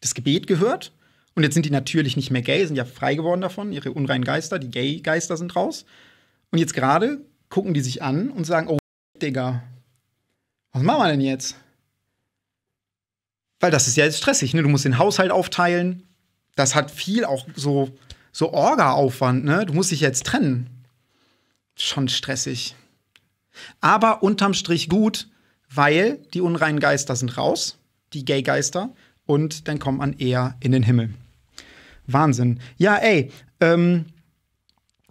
das Gebet gehört und jetzt sind die natürlich nicht mehr gay, sind ja frei geworden davon, ihre unreinen Geister, die Gay-Geister sind raus. Und jetzt gerade gucken die sich an und sagen, oh, Digga, was machen wir denn jetzt? Weil das ist ja jetzt stressig, ne? Du musst den Haushalt aufteilen. Das hat viel auch so, so Orga-Aufwand, ne? Du musst dich jetzt trennen. Schon stressig. Aber unterm Strich gut, weil die unreinen Geister sind raus, die Gay-Geister, und dann kommt man eher in den Himmel. Wahnsinn. Ja, ey, ähm,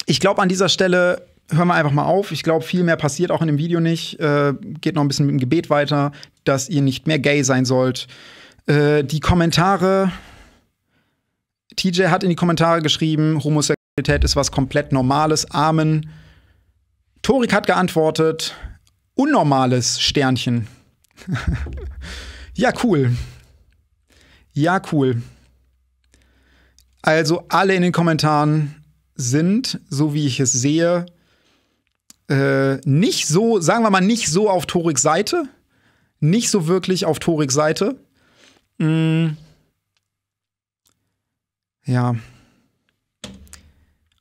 ich glaube an dieser Stelle hören wir einfach mal auf. Ich glaube, viel mehr passiert auch in dem Video nicht. Äh, geht noch ein bisschen mit dem Gebet weiter, dass ihr nicht mehr gay sein sollt. Äh, die Kommentare. TJ hat in die Kommentare geschrieben, Homosexualität ist was komplett Normales. Amen. Torik hat geantwortet, unnormales Sternchen. ja, cool. Ja, cool. Also alle in den Kommentaren sind, so wie ich es sehe, äh, nicht so, sagen wir mal, nicht so auf Toriks Seite. Nicht so wirklich auf Toriks Seite. Mm. Ja.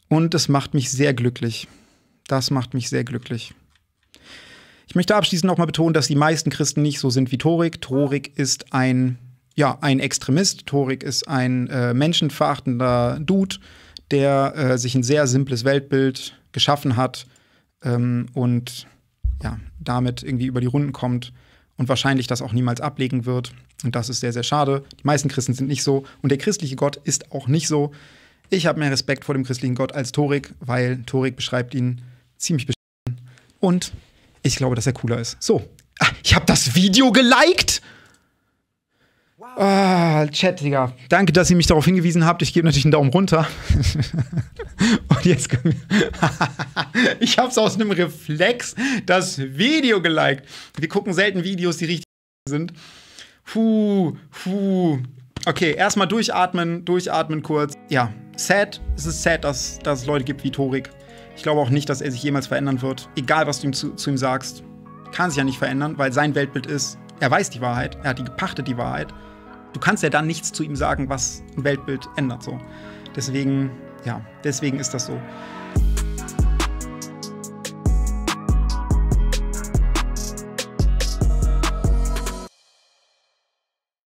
Und es macht mich sehr glücklich. Das macht mich sehr glücklich. Ich möchte abschließend nochmal betonen, dass die meisten Christen nicht so sind wie Torik. Torik ist ein, ja, ein Extremist. Torik ist ein äh, menschenverachtender Dude, der äh, sich ein sehr simples Weltbild geschaffen hat, ähm, und ja, damit irgendwie über die Runden kommt und wahrscheinlich das auch niemals ablegen wird. Und das ist sehr, sehr schade. Die meisten Christen sind nicht so und der christliche Gott ist auch nicht so. Ich habe mehr Respekt vor dem christlichen Gott als Torik, weil Torik beschreibt ihn ziemlich beschissen. Und ich glaube, dass er cooler ist. So, ah, ich habe das Video geliked! Ah, Chat, Digga. Danke, dass ihr mich darauf hingewiesen habt. Ich gebe natürlich einen Daumen runter. Und jetzt können wir. ich hab's aus einem Reflex das Video geliked. Wir gucken selten Videos, die richtig sind. Puh, puh. Okay, erstmal durchatmen, durchatmen kurz. Ja, sad. Es ist sad, dass, dass es Leute gibt wie Torik. Ich glaube auch nicht, dass er sich jemals verändern wird. Egal, was du ihm zu, zu ihm sagst. Kann sich ja nicht verändern, weil sein Weltbild ist, er weiß die Wahrheit. Er hat die gepachtet, die Wahrheit du kannst ja dann nichts zu ihm sagen, was ein Weltbild ändert. So. Deswegen, ja, deswegen ist das so.